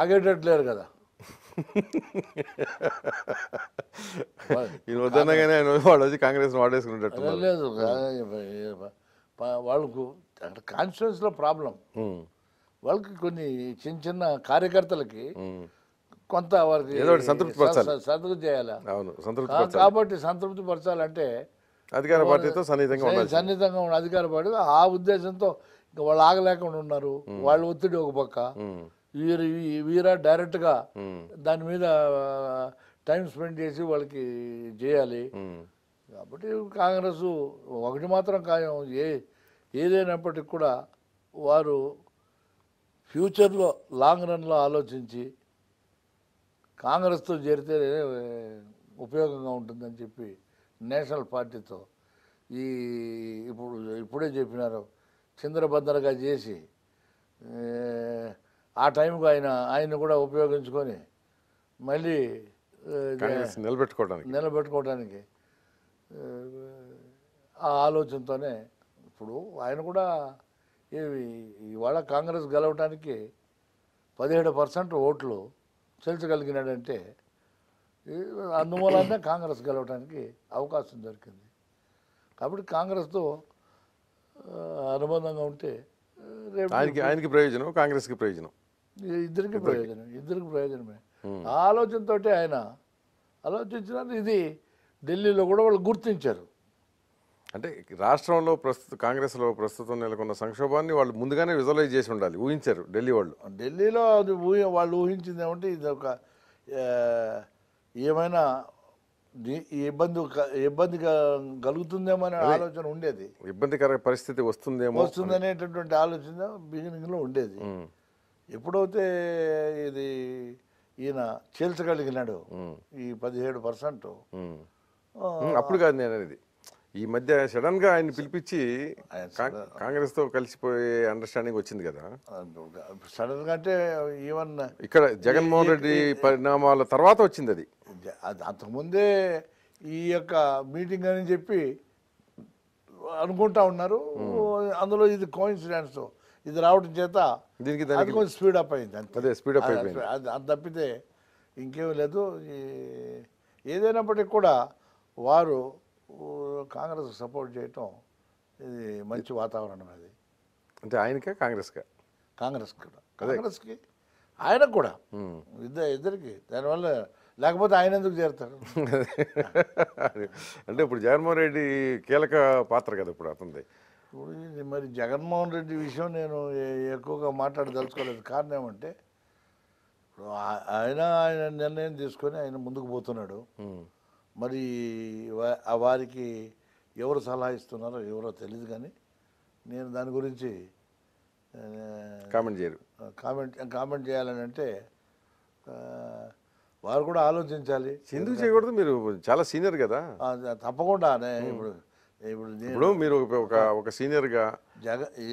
ఆగేటట్లేరు కదా ఈయన వద్దనగానే ఆయన వాడు వచ్చి కాంగ్రెస్ వాడేసుకునేటట్టు లేదు వాళ్ళకు అక్కడ లో ప్రాబ్లం వాళ్ళకి కొన్ని చిన్న చిన్న కార్యకర్తలకి కొంత వారికి సంతృప్తి సంతృప్తి చేయాలి సంతృప్తి కాబట్టి సంతృప్తి పరచాలంటే అధికార పార్టీతో సన్నిహితంగా ఉండాలి సన్నిహితంగా ఉన్న అధికార పార్టీ ఆ ఉద్దేశంతో ఇంకా వాళ్ళు ఆగలేకుండా ఉన్నారు వాళ్ళు ఒత్తిడి ఒక పక్క వీరు వీరా డైరెక్ట్గా దాని మీద టైం స్పెండ్ చేసి వాళ్ళకి చేయాలి కాబట్టి కాంగ్రెస్ ఒకటి మాత్రం ఖాయం ఏ ఏదైనప్పటికీ కూడా వారు ఫ్యూచర్లో లాంగ్ రన్లో ఆలోచించి కాంగ్రెస్తో చేరితే ఉపయోగంగా ఉంటుందని చెప్పి నేషనల్ పార్టీతో ఈ ఇప్పుడు ఇప్పుడే చెప్పినారు చిందరబందరగా చేసి ఆ టైంకు ఆయన ఆయన కూడా ఉపయోగించుకొని మళ్ళీ నిలబెట్టుకోవడానికి నిలబెట్టుకోవడానికి ఆ ఆలోచనతోనే ఇప్పుడు ఆయన కూడా ఇవి ఇవాళ కాంగ్రెస్ గెలవడానికి పదిహేడు పర్సెంట్ ఓట్లు చేల్చగలిగినాడంటే అందువలనే కాంగ్రెస్ గెలవడానికి అవకాశం దొరికింది కాబట్టి కాంగ్రెస్తో అనుబంధంగా ఉంటే ఆయనకి ఆయనకి ప్రయోజనం కాంగ్రెస్కి ప్రయోజనం ఇద్దరికి ప్రయోజనం ఇద్దరికి ప్రయోజనమే ఆ ఆలోచనతో ఆయన ఆలోచించిన ఇది ఢిల్లీలో కూడా వాళ్ళు గుర్తించారు అంటే రాష్ట్రంలో ప్రస్తుత కాంగ్రెస్లో ప్రస్తుతం నెలకొన్న సంక్షోభాన్ని వాళ్ళు ముందుగానే విజువలైజ్ చేసి ఉండాలి ఊహించారు ఢిల్లీ వాళ్ళు ఢిల్లీలో అది ఊహి వాళ్ళు ఊహించింది ఏమంటే ఇది ఒక ఏమైనా ఇబ్బంది ఇబ్బంది కలుగుతుందేమో అనే ఆలోచన ఉండేది ఇబ్బందికర పరిస్థితి వస్తుందేమో వస్తుందనేటటువంటి ఆలోచన బిగినింగ్లో ఉండేది ఎప్పుడైతే ఇది ఈయన చేల్చగలిగినాడు ఈ పదిహేడు పర్సెంట్ అప్పుడు కాదు నేను అనేది ఈ మధ్య సడన్ గా ఆయన పిలిపించి కాంగ్రెస్ తో కలిసిపోయే అండర్స్టాండింగ్ వచ్చింది కదా సడన్ గా అంటే ఈవెన్ ఇక్కడ జగన్మోహన్ రెడ్డి పరిణామాల తర్వాత వచ్చింది అది అంతకుముందే ఈ యొక్క మీటింగ్ అని చెప్పి అనుకుంటా ఉన్నారు అందులో ఇది కోయిన్సిడెన్స్ ఇది రావడం చేత దీనికి కొంచెం స్పీడ్ అప్ అయింది అంతే స్పీడ్ అప్ అయిపోయింది అది తప్పితే ఇంకేం లేదు ఏదైనప్పటికీ కూడా వారు కాంగ్రెస్ సపోర్ట్ చేయటం ఇది మంచి వాతావరణం అది అంటే ఆయనకే కాంగ్రెస్కే కాంగ్రెస్ కూడా కాంగ్రెస్కి ఆయనకు కూడా ఇద్దరు ఇద్దరికి దానివల్ల లేకపోతే ఆయన ఎందుకు చేరుతారు అంటే ఇప్పుడు జగన్మోహన్ రెడ్డి కీలక పాత్ర కదా ఇప్పుడు అతనిది ఇప్పుడు మరి జగన్మోహన్ రెడ్డి విషయం నేను ఎక్కువగా మాట్లాడదలుచుకోలేదు కారణం ఏమంటే ఇప్పుడు ఆయన ఆయన నిర్ణయం తీసుకొని ఆయన ముందుకు పోతున్నాడు మరి వారికి ఎవరు సలహా ఇస్తున్నారో ఎవరో తెలియదు కానీ నేను దాని గురించి కామెంట్ చేయరు కామెంట్ కామెంట్ చేయాలని అంటే వారు కూడా ఆలోచించాలి ఎందుకు చేయకూడదు మీరు చాలా సీనియర్ కదా తప్పకుండా ఇప్పుడు ఇప్పుడు మీరు ఒక ఒక సీనియర్గా జగ ఈ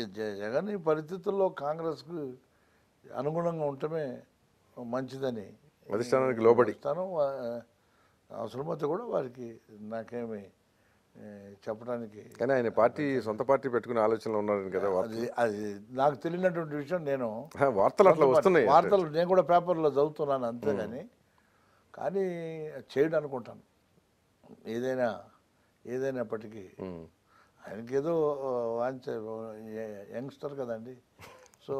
జగన్ ఈ పరిస్థితుల్లో కాంగ్రెస్కు అనుగుణంగా ఉండటమే మంచిదని అధిష్టానానికి లోబడి స్థానం అవసరమైతే కూడా వారికి నాకేమి చెప్పడానికి కానీ ఆయన పార్టీ సొంత పార్టీ పెట్టుకునే ఆలోచనలు ఉన్నారని కదా అది అది నాకు తెలియనటువంటి విషయం నేను వార్తలు అట్లా వస్తున్నాయి వార్తలు నేను కూడా పేపర్లో చదువుతున్నాను అంతేగాని కానీ చేయడం అనుకుంటాను ఏదైనా ఏదైనప్పటికీ ఆయనకేదో వాంచ యంగ్స్టర్ కదండి సో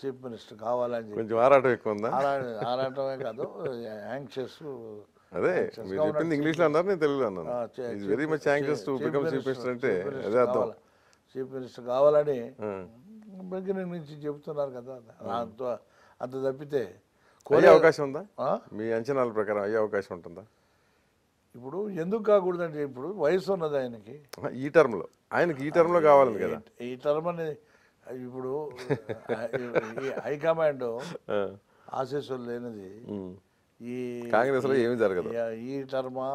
చీఫ్ మినిస్టర్ కావాలని కొంచెం ఆరాటం ఎక్కువ ఉందా ఆరాటమే కాదు యాంగ్షియస్ అదే మీరు చెప్పింది ఇంగ్లీష్లో అన్నారు నేను తెలుగులో అన్నాను very much anxious to become chief minister అంటే అదే అర్థం చీఫ్ మినిస్టర్ కావాలని బిగినింగ్ నుంచి చెబుతున్నారు కదా అంత అంత తప్పితే కోరే అవకాశం ఉందా మీ అంచనాల ప్రకారం అయ్యే అవకాశం ఉంటుందా ఇప్పుడు ఎందుకు కాకూడదంటే ఇప్పుడు వయసు ఉన్నది ఆయనకి ఈ టర్మ్లో ఆయనకి ఈ టర్మ్లో కావాలి కదా ఈ టర్మ్ అనేది ఇప్పుడు హైకమాండ్ ఆశీస్సులు లేనిది ఈ కాంగ్రెస్ లో ఏమి జరగదు ఈ టర్మా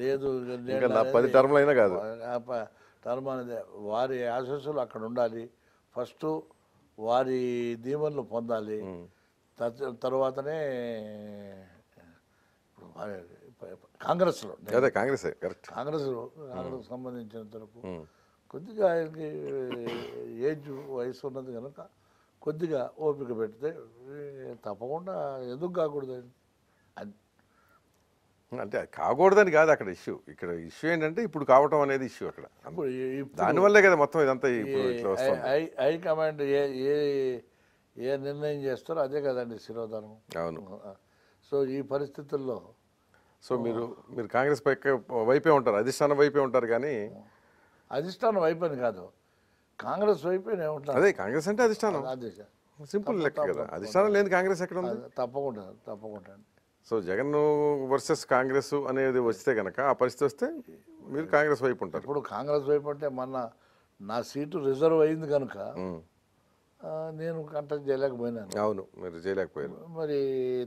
లేదు పది టర్మ్లు అయినా కాదు టర్మ్ అనేది వారి ఆశీస్సులు అక్కడ ఉండాలి ఫస్ట్ వారి దీవెనలు పొందాలి తర్వాతనే కాంగ్రెస్లో అదే కాంగ్రెస్ కాంగ్రెస్లో కాంగ్రెస్ సంబంధించినంత వరకు కొద్దిగా ఆయనకి ఏజ్ వయసు ఉన్నది కనుక కొద్దిగా ఓపిక పెడితే తప్పకుండా ఎందుకు కాకూడదు అని అంటే కాకూడదని కాదు అక్కడ ఇష్యూ ఇక్కడ ఇష్యూ ఏంటంటే ఇప్పుడు కావటం అనేది ఇష్యూ అక్కడ దానివల్లే కదా మొత్తం ఇదంతా హైకమాండ్ ఏ ఏ ఏ నిర్ణయం చేస్తారో అదే కదండి శిరోధనం అవును సో ఈ పరిస్థితుల్లో సో మీరు మీరు కాంగ్రెస్ పైకే వైపే ఉంటారు అధిష్టానం వైపే ఉంటారు కానీ అధిష్టానం వైపు కాదు కాంగ్రెస్ వైపు ఉంటారు అదే కాంగ్రెస్ అంటే అధిష్టానం సింపుల్ లెక్క కదా అధిష్టానం లేని కాంగ్రెస్ ఎక్కడ ఉంది తప్పకుండా తప్పకుండా సో జగన్ వర్సెస్ కాంగ్రెస్ అనేది వస్తే కనుక ఆ పరిస్థితి వస్తే మీరు కాంగ్రెస్ వైపు ఉంటారు ఇప్పుడు కాంగ్రెస్ వైపు అంటే మన నా సీటు రిజర్వ్ అయింది కనుక నేను కంటెస్ట్ చేయలేకపోయినాను అవును మీరు చేయలేకపోయినా మరి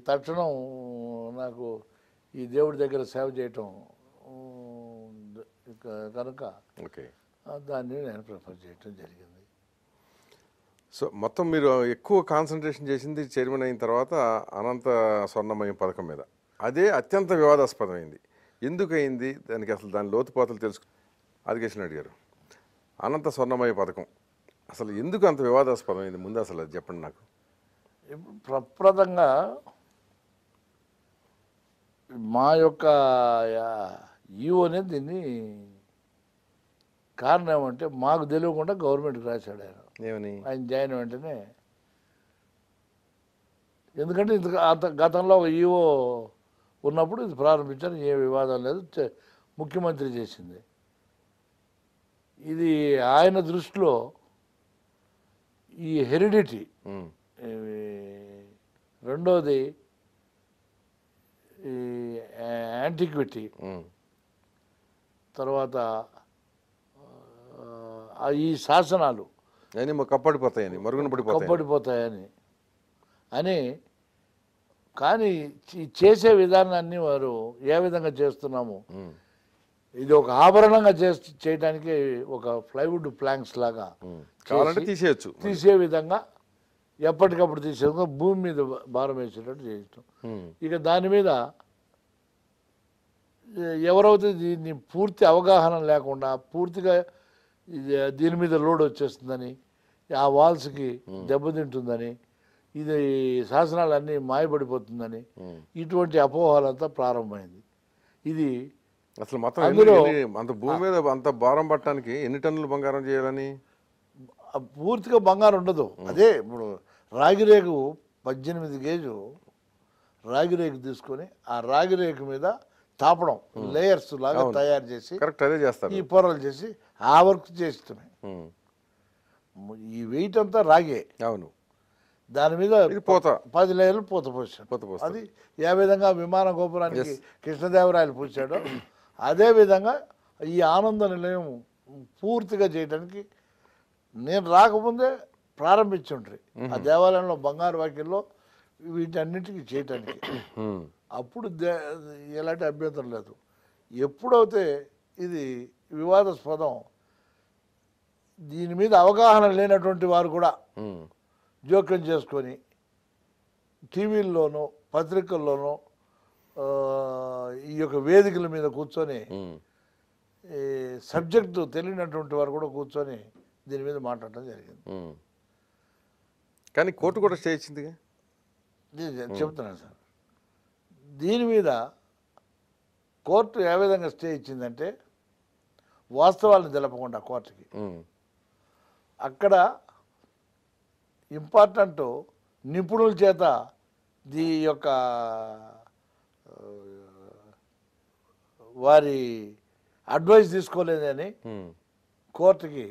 తక్షణం నాకు ఈ దేవుడి దగ్గర సేవ చేయటం కనుక దాన్ని నేను ప్రిఫర్ చేయటం జరిగింది సో మొత్తం మీరు ఎక్కువ కాన్సన్ట్రేషన్ చేసింది చైర్మన్ అయిన తర్వాత అనంత స్వర్ణమయం పథకం మీద అదే అత్యంత వివాదాస్పదమైంది ఎందుకైంది దానికి అసలు దాని లోతుపాతలు తెలుసు అదికేషన్ అడిగారు అనంత స్వర్ణమయ పథకం అసలు ఎందుకు అంత వివాదాస్పదమైంది ముందు అసలు అది చెప్పండి నాకు ప్రప్రదంగా మా యొక్క e అనేది దీన్ని కారణం ఏమంటే మాకు తెలియకుండా గవర్నమెంట్కి రాశాడు ఆయన ఆయన జాయిన్ వెంటనే ఎందుకంటే ఇది గతంలో ఒక ఈఓ e ఉన్నప్పుడు ఇది ప్రారంభించారు ఏ వివాదం లేదు ముఖ్యమంత్రి చేసింది ఇది ఆయన దృష్టిలో ఈ హెరిడిటీ రెండోది ఈ యాంటిక్విటీ తర్వాత ఈ శాసనాలు అని కప్పడిపోతాయని మరుగున పడిపోతాయి కప్పడిపోతాయని అని కానీ చేసే విధానాన్ని వారు ఏ విధంగా చేస్తున్నాము ఇది ఒక ఆభరణంగా చేయడానికి ఒక ప్లైవుడ్ ప్లాంక్స్ లాగా తీసేయచ్చు తీసే విధంగా ఎప్పటికప్పుడు తీసేందుకు భూమి మీద భారం వేసేటట్టు చేయించడం ఇక దాని మీద ఎవరైతే దీన్ని పూర్తి అవగాహన లేకుండా పూర్తిగా దీని మీద లోడ్ వచ్చేస్తుందని ఆ వాల్స్కి దెబ్బతింటుందని ఇది శాసనాలన్నీ మాయబడిపోతుందని ఇటువంటి అపోహలంతా ప్రారంభమైంది ఇది అసలు మొత్తం అందులో అంత భూమి మీద అంత భారం పట్టడానికి ఎన్ని టన్నులు బంగారం చేయాలని పూర్తిగా బంగారం ఉండదు అదే ఇప్పుడు రాగి రేకు పద్దెనిమిది గేజు రాగి రేకు తీసుకొని ఆ రాగి రేకు మీద తాపడం లేయర్స్ లాగా తయారు చేసి కరెక్ట్ అదే ఈ పొరలు చేసి ఆ వర్క్ చేస్తున్నాయి ఈ వెయిట్ అంతా రాగే అవును దాని మీద పూత పది లేయర్లు పూత పోసాడు పూత అది ఏ విధంగా విమాన గోపురానికి కృష్ణదేవరాయలు పూసాడో అదే విధంగా ఈ ఆనంద నిలయం పూర్తిగా చేయడానికి నేను రాకముందే ప్రారంభించుండ్రి ఆ దేవాలయంలో బంగారు వాక్యంలో వీటన్నిటికీ చేయటానికి అప్పుడు ఎలాంటి అభ్యంతరం లేదు ఎప్పుడైతే ఇది వివాదాస్పదం దీని మీద అవగాహన లేనటువంటి వారు కూడా జోక్యం చేసుకొని టీవీల్లోనూ పత్రికల్లోనూ ఈ యొక్క వేదికల మీద కూర్చొని సబ్జెక్టు తెలియనటువంటి వారు కూడా కూర్చొని దీని మీద మాట్లాడటం జరిగింది కానీ కోర్టు కూడా స్టే ఇచ్చిందిగా చెప్తున్నాను సార్ దీని మీద కోర్టు ఏ విధంగా స్టే ఇచ్చిందంటే వాస్తవాలను తెలపకుండా కోర్టుకి అక్కడ ఇంపార్టెంట్ నిపుణుల చేత దీ యొక్క వారి అడ్వైస్ తీసుకోలేదని కోర్టుకి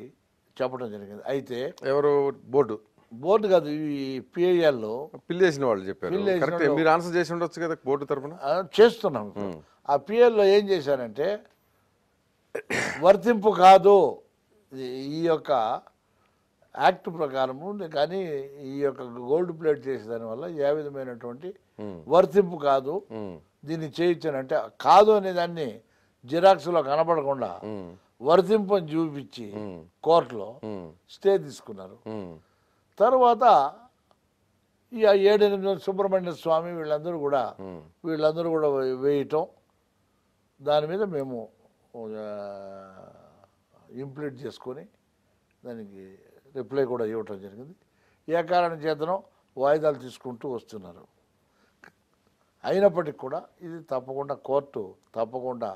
చెప్పడం జరిగింది అయితే ఎవరు బోర్డు బోర్డు కాదు ఈ పిఐఎల్లో చేసిన వాళ్ళు చెప్పారు మీరు ఆన్సర్ చేసి ఉండొచ్చు కదా బోర్డు తరఫున చేస్తున్నాం ఆ పిఎల్లో ఏం చేశారంటే వర్తింపు కాదు ఈ యొక్క యాక్ట్ ప్రకారము కానీ ఈ యొక్క గోల్డ్ ప్లేట్ చేసే వల్ల ఏ విధమైనటువంటి వర్తింపు కాదు దీన్ని చేయించానంటే కాదు అనే దాన్ని జిరాక్స్లో కనపడకుండా వర్తింపని చూపించి కోర్టులో స్టే తీసుకున్నారు తర్వాత ఈ ఏడెనిమిది సుబ్రహ్మణ్య స్వామి వీళ్ళందరూ కూడా వీళ్ళందరూ కూడా వేయటం దాని మీద మేము ఇంప్లీట్ చేసుకొని దానికి రిప్లై కూడా ఇవ్వటం జరిగింది ఏ కారణం చేతనో వాయిదాలు తీసుకుంటూ వస్తున్నారు అయినప్పటికీ కూడా ఇది తప్పకుండా కోర్టు తప్పకుండా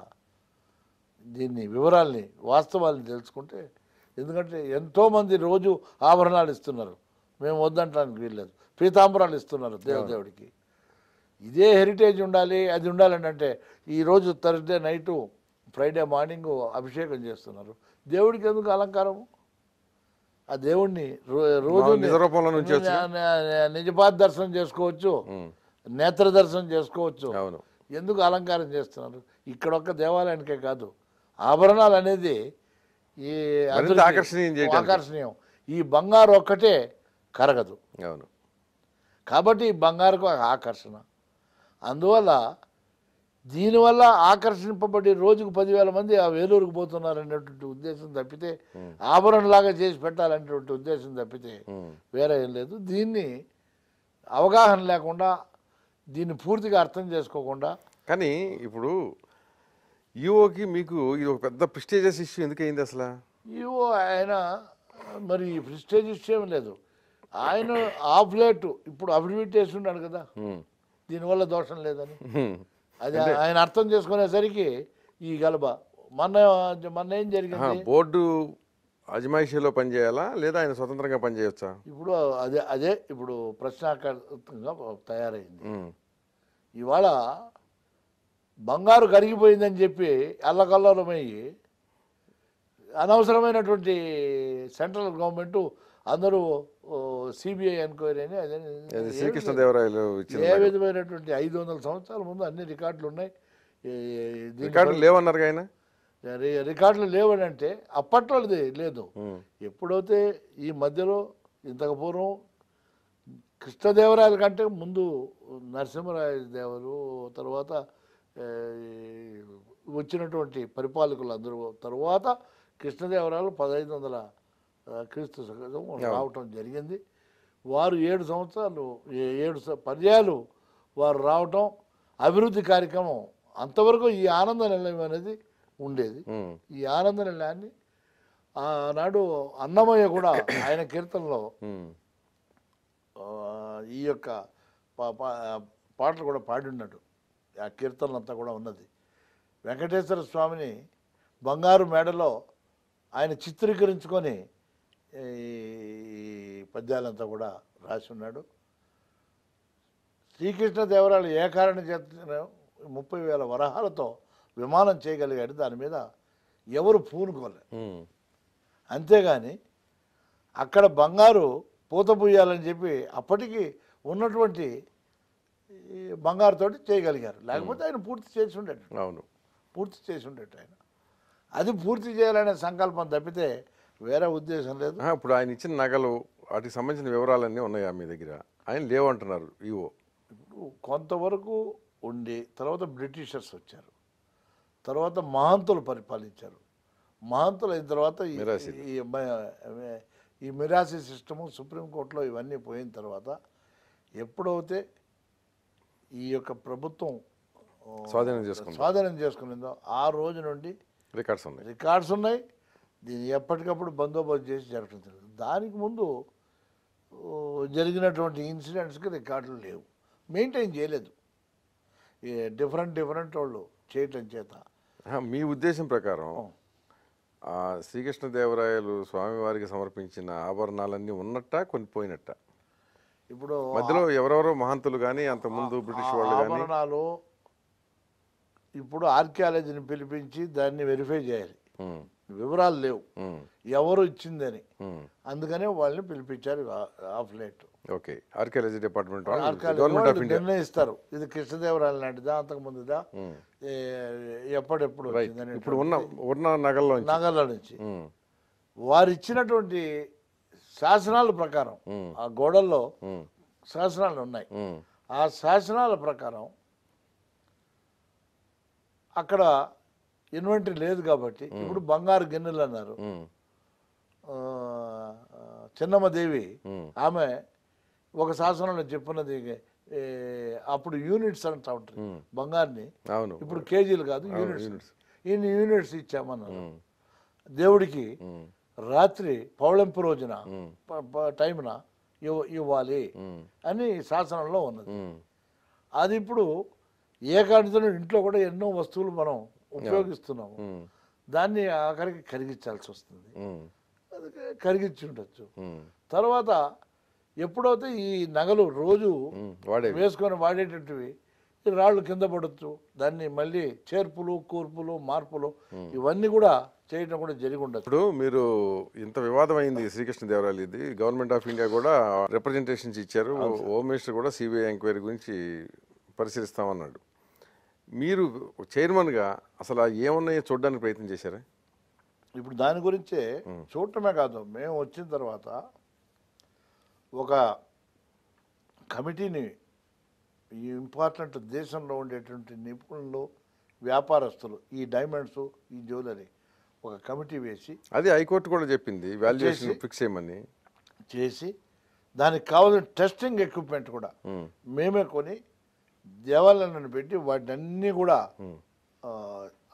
దీన్ని వివరాల్ని వాస్తవాల్ని తెలుసుకుంటే ఎందుకంటే ఎంతోమంది రోజు ఆభరణాలు ఇస్తున్నారు మేము వద్దంటానికి వీల్లేదు పీతాంబరాలు ఇస్తున్నారు దేవదేవుడికి ఇదే హెరిటేజ్ ఉండాలి అది ఉండాలని అంటే ఈరోజు థర్స్డే నైటు ఫ్రైడే మార్నింగ్ అభిషేకం చేస్తున్నారు దేవుడికి ఎందుకు అలంకారము ఆ దేవుణ్ణి రోజు నిజపాత దర్శనం చేసుకోవచ్చు నేత్ర దర్శనం చేసుకోవచ్చు ఎందుకు అలంకారం చేస్తున్నారు ఇక్కడ ఒక్క దేవాలయానికే కాదు ఆభరణాలు అనేది ఈ ఆకర్షణీయం ఆకర్షణీయం ఈ బంగారు ఒక్కటే కరగదు అవును కాబట్టి ఈ బంగారుకు ఆకర్షణ అందువల్ల దీనివల్ల ఆకర్షింపబడి రోజుకు పదివేల మంది ఆ వేలూరుకు పోతున్నారు అనేటువంటి ఉద్దేశం తప్పితే ఆభరణలాగా చేసి పెట్టాలనేటువంటి ఉద్దేశం తప్పితే వేరే ఏం లేదు దీన్ని అవగాహన లేకుండా దీన్ని పూర్తిగా అర్థం చేసుకోకుండా కానీ ఇప్పుడు ఈఓకి e మీకు ఇది ఒక పెద్ద ప్రిస్టేజియస్ ఇష్యూ ఎందుకైంది అసలు ఈఓ e ఆయన మరి ప్రిస్టేజ్ ఇష్యూ ఏం లేదు ఆయన ఆఫ్ లేట్ ఇప్పుడు అఫిడవిట్ చేసి ఉన్నాడు కదా దీనివల్ల దోషం లేదని అది ఆయన అర్థం చేసుకునేసరికి ఈ గలబ మొన్న మొన్న ఏం జరిగింది బోర్డు అజమాయిషీలో పనిచేయాలా లేదా ఆయన స్వతంత్రంగా పనిచేయొచ్చా ఇప్పుడు అదే అదే ఇప్పుడు ప్రశ్నార్థకంగా తయారైంది ఇవాళ బంగారు కరిగిపోయిందని చెప్పి అల్లకల్లోలమయ్యి అనవసరమైనటువంటి సెంట్రల్ గవర్నమెంట్ అందరూ సిబిఐ ఎన్క్వైరీ అని శ్రీకృష్ణదేవరాయలు ఏ విధమైనటువంటి ఐదు వందల సంవత్సరాల ముందు అన్ని రికార్డులు ఉన్నాయి రికార్డులు లేవన్నారు ఆయన రికార్డులు లేవని అంటే అప్పట్లో లేదు ఎప్పుడైతే ఈ మధ్యలో ఇంతకు పూర్వం కృష్ణదేవరాయల కంటే ముందు నరసింహరాయ దేవరు తర్వాత వచ్చినటువంటి పరిపాలకులు అందరూ తరువాత కృష్ణదేవరాయలు పదహైదు వందల క్రీస్తు రావటం జరిగింది వారు ఏడు సంవత్సరాలు ఏడు పర్యాలు వారు రావటం అభివృద్ధి కార్యక్రమం అంతవరకు ఈ ఆనంద నిలయం అనేది ఉండేది ఈ ఆనంద నిలయాన్ని ఆనాడు అన్నమయ్య కూడా ఆయన కీర్తనలో ఈ యొక్క పాటలు కూడా పాడి ఉన్నాడు ఆ కీర్తనలంతా కూడా ఉన్నది వెంకటేశ్వర స్వామిని బంగారు మేడలో ఆయన చిత్రీకరించుకొని ఈ పద్యాలంతా కూడా రాసి ఉన్నాడు శ్రీకృష్ణదేవరాయలు ఏ కారణం చేత ముప్పై వేల వరహాలతో విమానం చేయగలిగాడు దాని మీద ఎవరు పూనుకోలే అంతేగాని అక్కడ బంగారు పూత పూయాలని చెప్పి అప్పటికి ఉన్నటువంటి బంగారుతోటి చేయగలిగారు లేకపోతే ఆయన పూర్తి చేసి ఉండేట అవును పూర్తి చేసి ఉండేట్టు ఆయన అది పూర్తి చేయాలనే సంకల్పం తప్పితే వేరే ఉద్దేశం లేదు ఇప్పుడు ఆయన ఇచ్చిన నగలు వాటికి సంబంధించిన వివరాలన్నీ ఉన్నాయా మీ దగ్గర ఆయన లేవంటున్నారు ఈవో ఇప్పుడు కొంతవరకు ఉండి తర్వాత బ్రిటిషర్స్ వచ్చారు తర్వాత మహంతులు పరిపాలించారు మహంతులు అయిన తర్వాత ఈ ఈ మిరాసి సిస్టము సుప్రీంకోర్టులో ఇవన్నీ పోయిన తర్వాత ఎప్పుడైతే ఈ యొక్క ప్రభుత్వం స్వాధీనం చేసుకుంది స్వాధీనం చేసుకునిందో ఆ రోజు నుండి రికార్డ్స్ ఉన్నాయి రికార్డ్స్ ఉన్నాయి దీన్ని ఎప్పటికప్పుడు బందోబస్తు చేసి జరుగుతుంది దానికి ముందు జరిగినటువంటి ఇన్సిడెంట్స్కి రికార్డులు లేవు మెయింటైన్ చేయలేదు డిఫరెంట్ డిఫరెంట్ వాళ్ళు చేయటం చేత మీ ఉద్దేశం ప్రకారం శ్రీకృష్ణదేవరాయలు స్వామివారికి సమర్పించిన ఆభరణాలన్నీ ఉన్నట్ట కొనిపోయినట్ట ఇప్పుడు మధ్యలో ఎవరెవరో మహంతులు కానీ అంత ముందు బ్రిటిష్ వాళ్ళు ఆభరణాలు ఇప్పుడు ఆర్కియాలజీని పిలిపించి దాన్ని వెరిఫై చేయాలి వివరాలు లేవు ఎవరు ఇచ్చిందని అందుకనే వాళ్ళని పిలిపించారు of late okay archaeology department నిర్ణయిస్తారు ఇది కృష్ణదేవరాయలు నాటిదా అంతకు ముందుదా ఎప్పటిప్పుడు ఇప్పుడు ఉన్న ఉన్న నగల్లో నగల్లో నుంచి వారు ఇచ్చినటువంటి శాసనాల ప్రకారం ఆ గోడల్లో శాసనాలు ఉన్నాయి ఆ శాసనాల ప్రకారం అక్కడ ఇన్వెంటరీ లేదు కాబట్టి ఇప్పుడు బంగారు గిన్నెలు అన్నారు చిన్నమ్మదేవి ఆమె ఒక శాసనంలో చెప్పినది అప్పుడు యూనిట్స్ అంటా ఉంటుంది బంగారుని ఇప్పుడు కేజీలు కాదు యూనిట్స్ ఇన్ని యూనిట్స్ ఇచ్చామన్నారు దేవుడికి రాత్రి పౌళంపు రోజున టైమున ఇవ్వాలి అని శాసనంలో ఉన్నది అది ఇప్పుడు ఏకాంతితో ఇంట్లో కూడా ఎన్నో వస్తువులు మనం ఉపయోగిస్తున్నాము దాన్ని ఆఖరికి కరిగించాల్సి వస్తుంది కరిగించి ఉండొచ్చు తర్వాత ఎప్పుడైతే ఈ నగలు రోజు వేసుకొని వాడేటటువంటివి రాళ్ళు కింద పడవచ్చు దాన్ని మళ్ళీ చేర్పులు కూర్పులు మార్పులు ఇవన్నీ కూడా చేయడం కూడా జరిగి ఉండదు ఇప్పుడు మీరు ఇంత వివాదం అయింది శ్రీకృష్ణదేవరాయలు ఇది గవర్నమెంట్ ఆఫ్ ఇండియా కూడా రిప్రజెంటేషన్స్ ఇచ్చారు హోమ్ మినిస్టర్ కూడా సిబిఐ ఎంక్వైరీ గురించి పరిశీలిస్తామన్నాడు మీరు చైర్మన్గా అసలు ఏమున్నాయో చూడడానికి ప్రయత్నం చేశారా ఇప్పుడు దాని గురించే చూడటమే కాదు మేము వచ్చిన తర్వాత ఒక కమిటీని ఇంపార్టెంట్ దేశంలో ఉండేటువంటి నిపుణులు వ్యాపారస్తులు ఈ డైమండ్స్ ఈ జ్యువెలరీ ఒక కమిటీ వేసి అది హైకోర్టు కూడా చెప్పింది వాల్యుయేషన్ ఫిక్స్ చేయమని చేసి దానికి కావాల్సిన టెస్టింగ్ ఎక్విప్మెంట్ కూడా మేమే కొని దేవాలయాలను పెట్టి వాటిని కూడా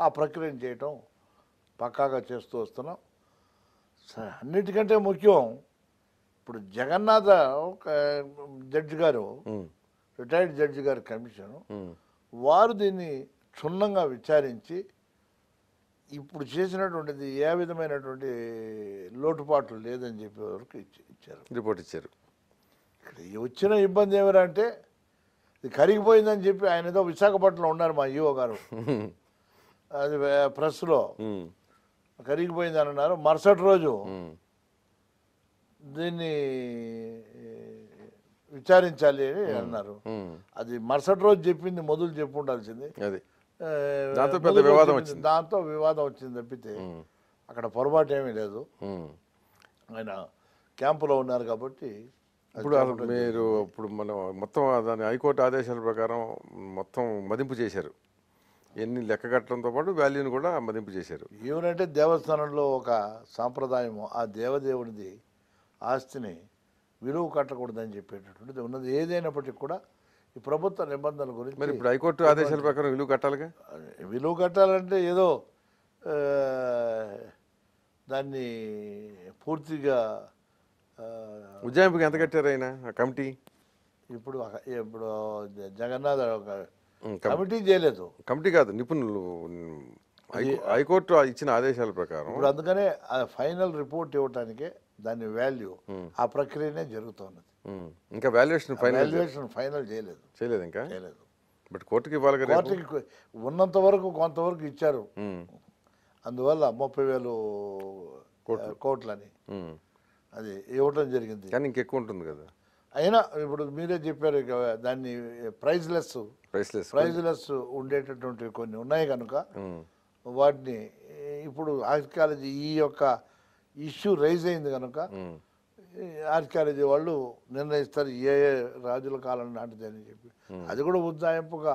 ఆ ప్రక్రియను చేయటం పక్కాగా చేస్తూ వస్తున్నాం అన్నిటికంటే ముఖ్యం ఇప్పుడు జగన్నాథ ఒక జడ్జి గారు రిటైర్డ్ జడ్జి గారు కమిషను వారు దీన్ని క్షుణ్ణంగా విచారించి ఇప్పుడు చేసినటువంటిది ఏ విధమైనటువంటి లోటుపాట్లు లేదని చెప్పే వరకు ఇచ్చారు రిపోర్ట్ ఇచ్చారు ఇక్కడ వచ్చిన ఇబ్బంది ఏమిరా అంటే ఇది కరిగిపోయిందని చెప్పి ఆయన ఏదో విశాఖపట్నంలో ఉన్నారు మా ఈవో గారు అది ప్రెస్లో కరిగిపోయింది అని అన్నారు మరుసటి రోజు దీన్ని విచారించాలి అని అన్నారు అది మరుసటి రోజు చెప్పింది మొదలు చెప్పు ఉండాల్సింది అది దాంతో పెద్ద వివాదం వచ్చింది దాంతో వివాదం వచ్చింది తప్పితే అక్కడ పొరపాటు ఏమీ లేదు ఆయన క్యాంపులో ఉన్నారు కాబట్టి ఇప్పుడు మీరు ఇప్పుడు మనం మొత్తం దాని హైకోర్టు ఆదేశాల ప్రకారం మొత్తం మదింపు చేశారు ఎన్ని లెక్క కట్టడంతో పాటు వాల్యూని కూడా మదింపు చేశారు ఏమనంటే దేవస్థానంలో ఒక సాంప్రదాయం ఆ దేవదేవుడిది ఆస్తిని విలువ కట్టకూడదని చెప్పేటటువంటిది ఉన్నది ఏదైనప్పటికీ కూడా ఈ ప్రభుత్వ నిబంధనల గురించి మరి ఇప్పుడు హైకోర్టు ఆదేశాల ప్రకారం విలువ కట్టాలిగా విలువ కట్టాలంటే ఏదో దాన్ని పూర్తిగా ఉజ్జాయింపుకి ఎంత కట్టారు ఆయన ఆ కమిటీ ఇప్పుడు ఇప్పుడు జగన్నాథ్ కమిటీ చేయలేదు కమిటీ కాదు నిపుణులు హైకోర్టు ఇచ్చిన ఆదేశాల ప్రకారం ఇప్పుడు అందుకనే ఫైనల్ రిపోర్ట్ ఇవ్వటానికే దాని వాల్యూ ఆ ప్రక్రియనే జరుగుతున్నది ఇంకా వాల్యుయేషన్ వాల్యుయేషన్ ఫైనల్ చేయలేదు చేయలేదు ఇంకా చేయలేదు బట్ కోర్టుకి ఇవ్వాలి కదా కోర్టుకి ఉన్నంత వరకు కొంతవరకు ఇచ్చారు అందువల్ల ముప్పై వేలు కోట్లని అది ఇవ్వటం జరిగింది కానీ ఇంకెక్కువ ఉంటుంది కదా అయినా ఇప్పుడు మీరే చెప్పారు లెస్ దాన్ని ప్రైజ్లెస్ ప్రైజ్లెస్ ప్రైజ్లెస్ ఉండేటటువంటి కొన్ని ఉన్నాయి కనుక వాటిని ఇప్పుడు ఆర్కాలజీ ఈ యొక్క ఇష్యూ రైజ్ అయింది కనుక ఆర్కాలజీ వాళ్ళు నిర్ణయిస్తారు ఏ ఏ రాజుల కాలం నాటిది అని చెప్పి అది కూడా ఉజ్జాయింపుగా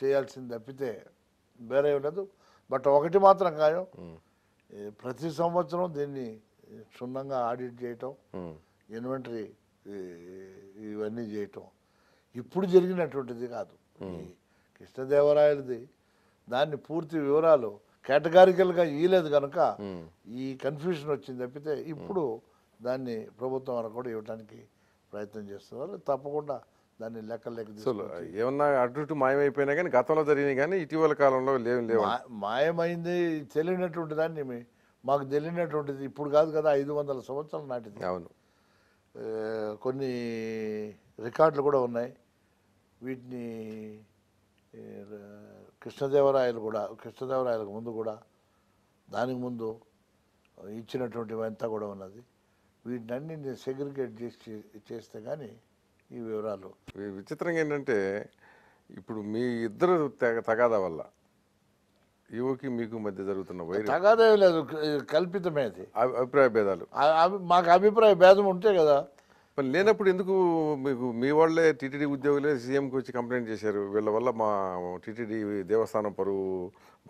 చేయాల్సింది తప్పితే వేరే ఉండదు బట్ ఒకటి మాత్రం ఖాయం ప్రతి సంవత్సరం దీన్ని క్షుణ్ణంగా ఆడిట్ చేయటం ఇన్వెంటరీ ఇవన్నీ చేయటం ఇప్పుడు జరిగినటువంటిది కాదు కృష్ణదేవరాయలది దాన్ని పూర్తి వివరాలు కేటగారికల్గా ఇయలేదు కనుక ఈ కన్ఫ్యూషన్ వచ్చింది తప్పితే ఇప్పుడు దాన్ని ప్రభుత్వం వరకు కూడా ఇవ్వడానికి ప్రయత్నం చేస్తున్నారు తప్పకుండా దాన్ని లెక్క లెక్క ఏమన్నా అటు ఇటు మాయమైపోయినా కానీ గతంలో జరిగినాయి కానీ ఇటీవల కాలంలో లేవు లేవు మాయమైంది తెలియనటువంటి దాన్ని మాకు తెలియనటువంటిది ఇప్పుడు కాదు కదా ఐదు వందల సంవత్సరాల నాటిది అవును కొన్ని రికార్డులు కూడా ఉన్నాయి వీటిని కృష్ణదేవరాయలు కూడా కృష్ణదేవరాయలకు ముందు కూడా దానికి ముందు ఇచ్చినటువంటి అంతా కూడా ఉన్నది వీటిని నేను సెగ్రిగేట్ చేసి చేస్తే కానీ ఈ వివరాలు విచిత్రంగా ఏంటంటే ఇప్పుడు మీ ఇద్దరు తగాదా వల్ల యువకి మీకు మధ్య జరుగుతున్న వైరం తగాదే లేదు కల్పితమేది అభిప్రాయ భేదాలు మాకు అభిప్రాయ భేదం ఉంటే కదా మరి లేనప్పుడు ఎందుకు మీకు మీ వాళ్ళే టీటీడీ ఉద్యోగులే సీఎంకి వచ్చి కంప్లైంట్ చేశారు వీళ్ళ వల్ల మా టీటీడీ దేవస్థానం పరువు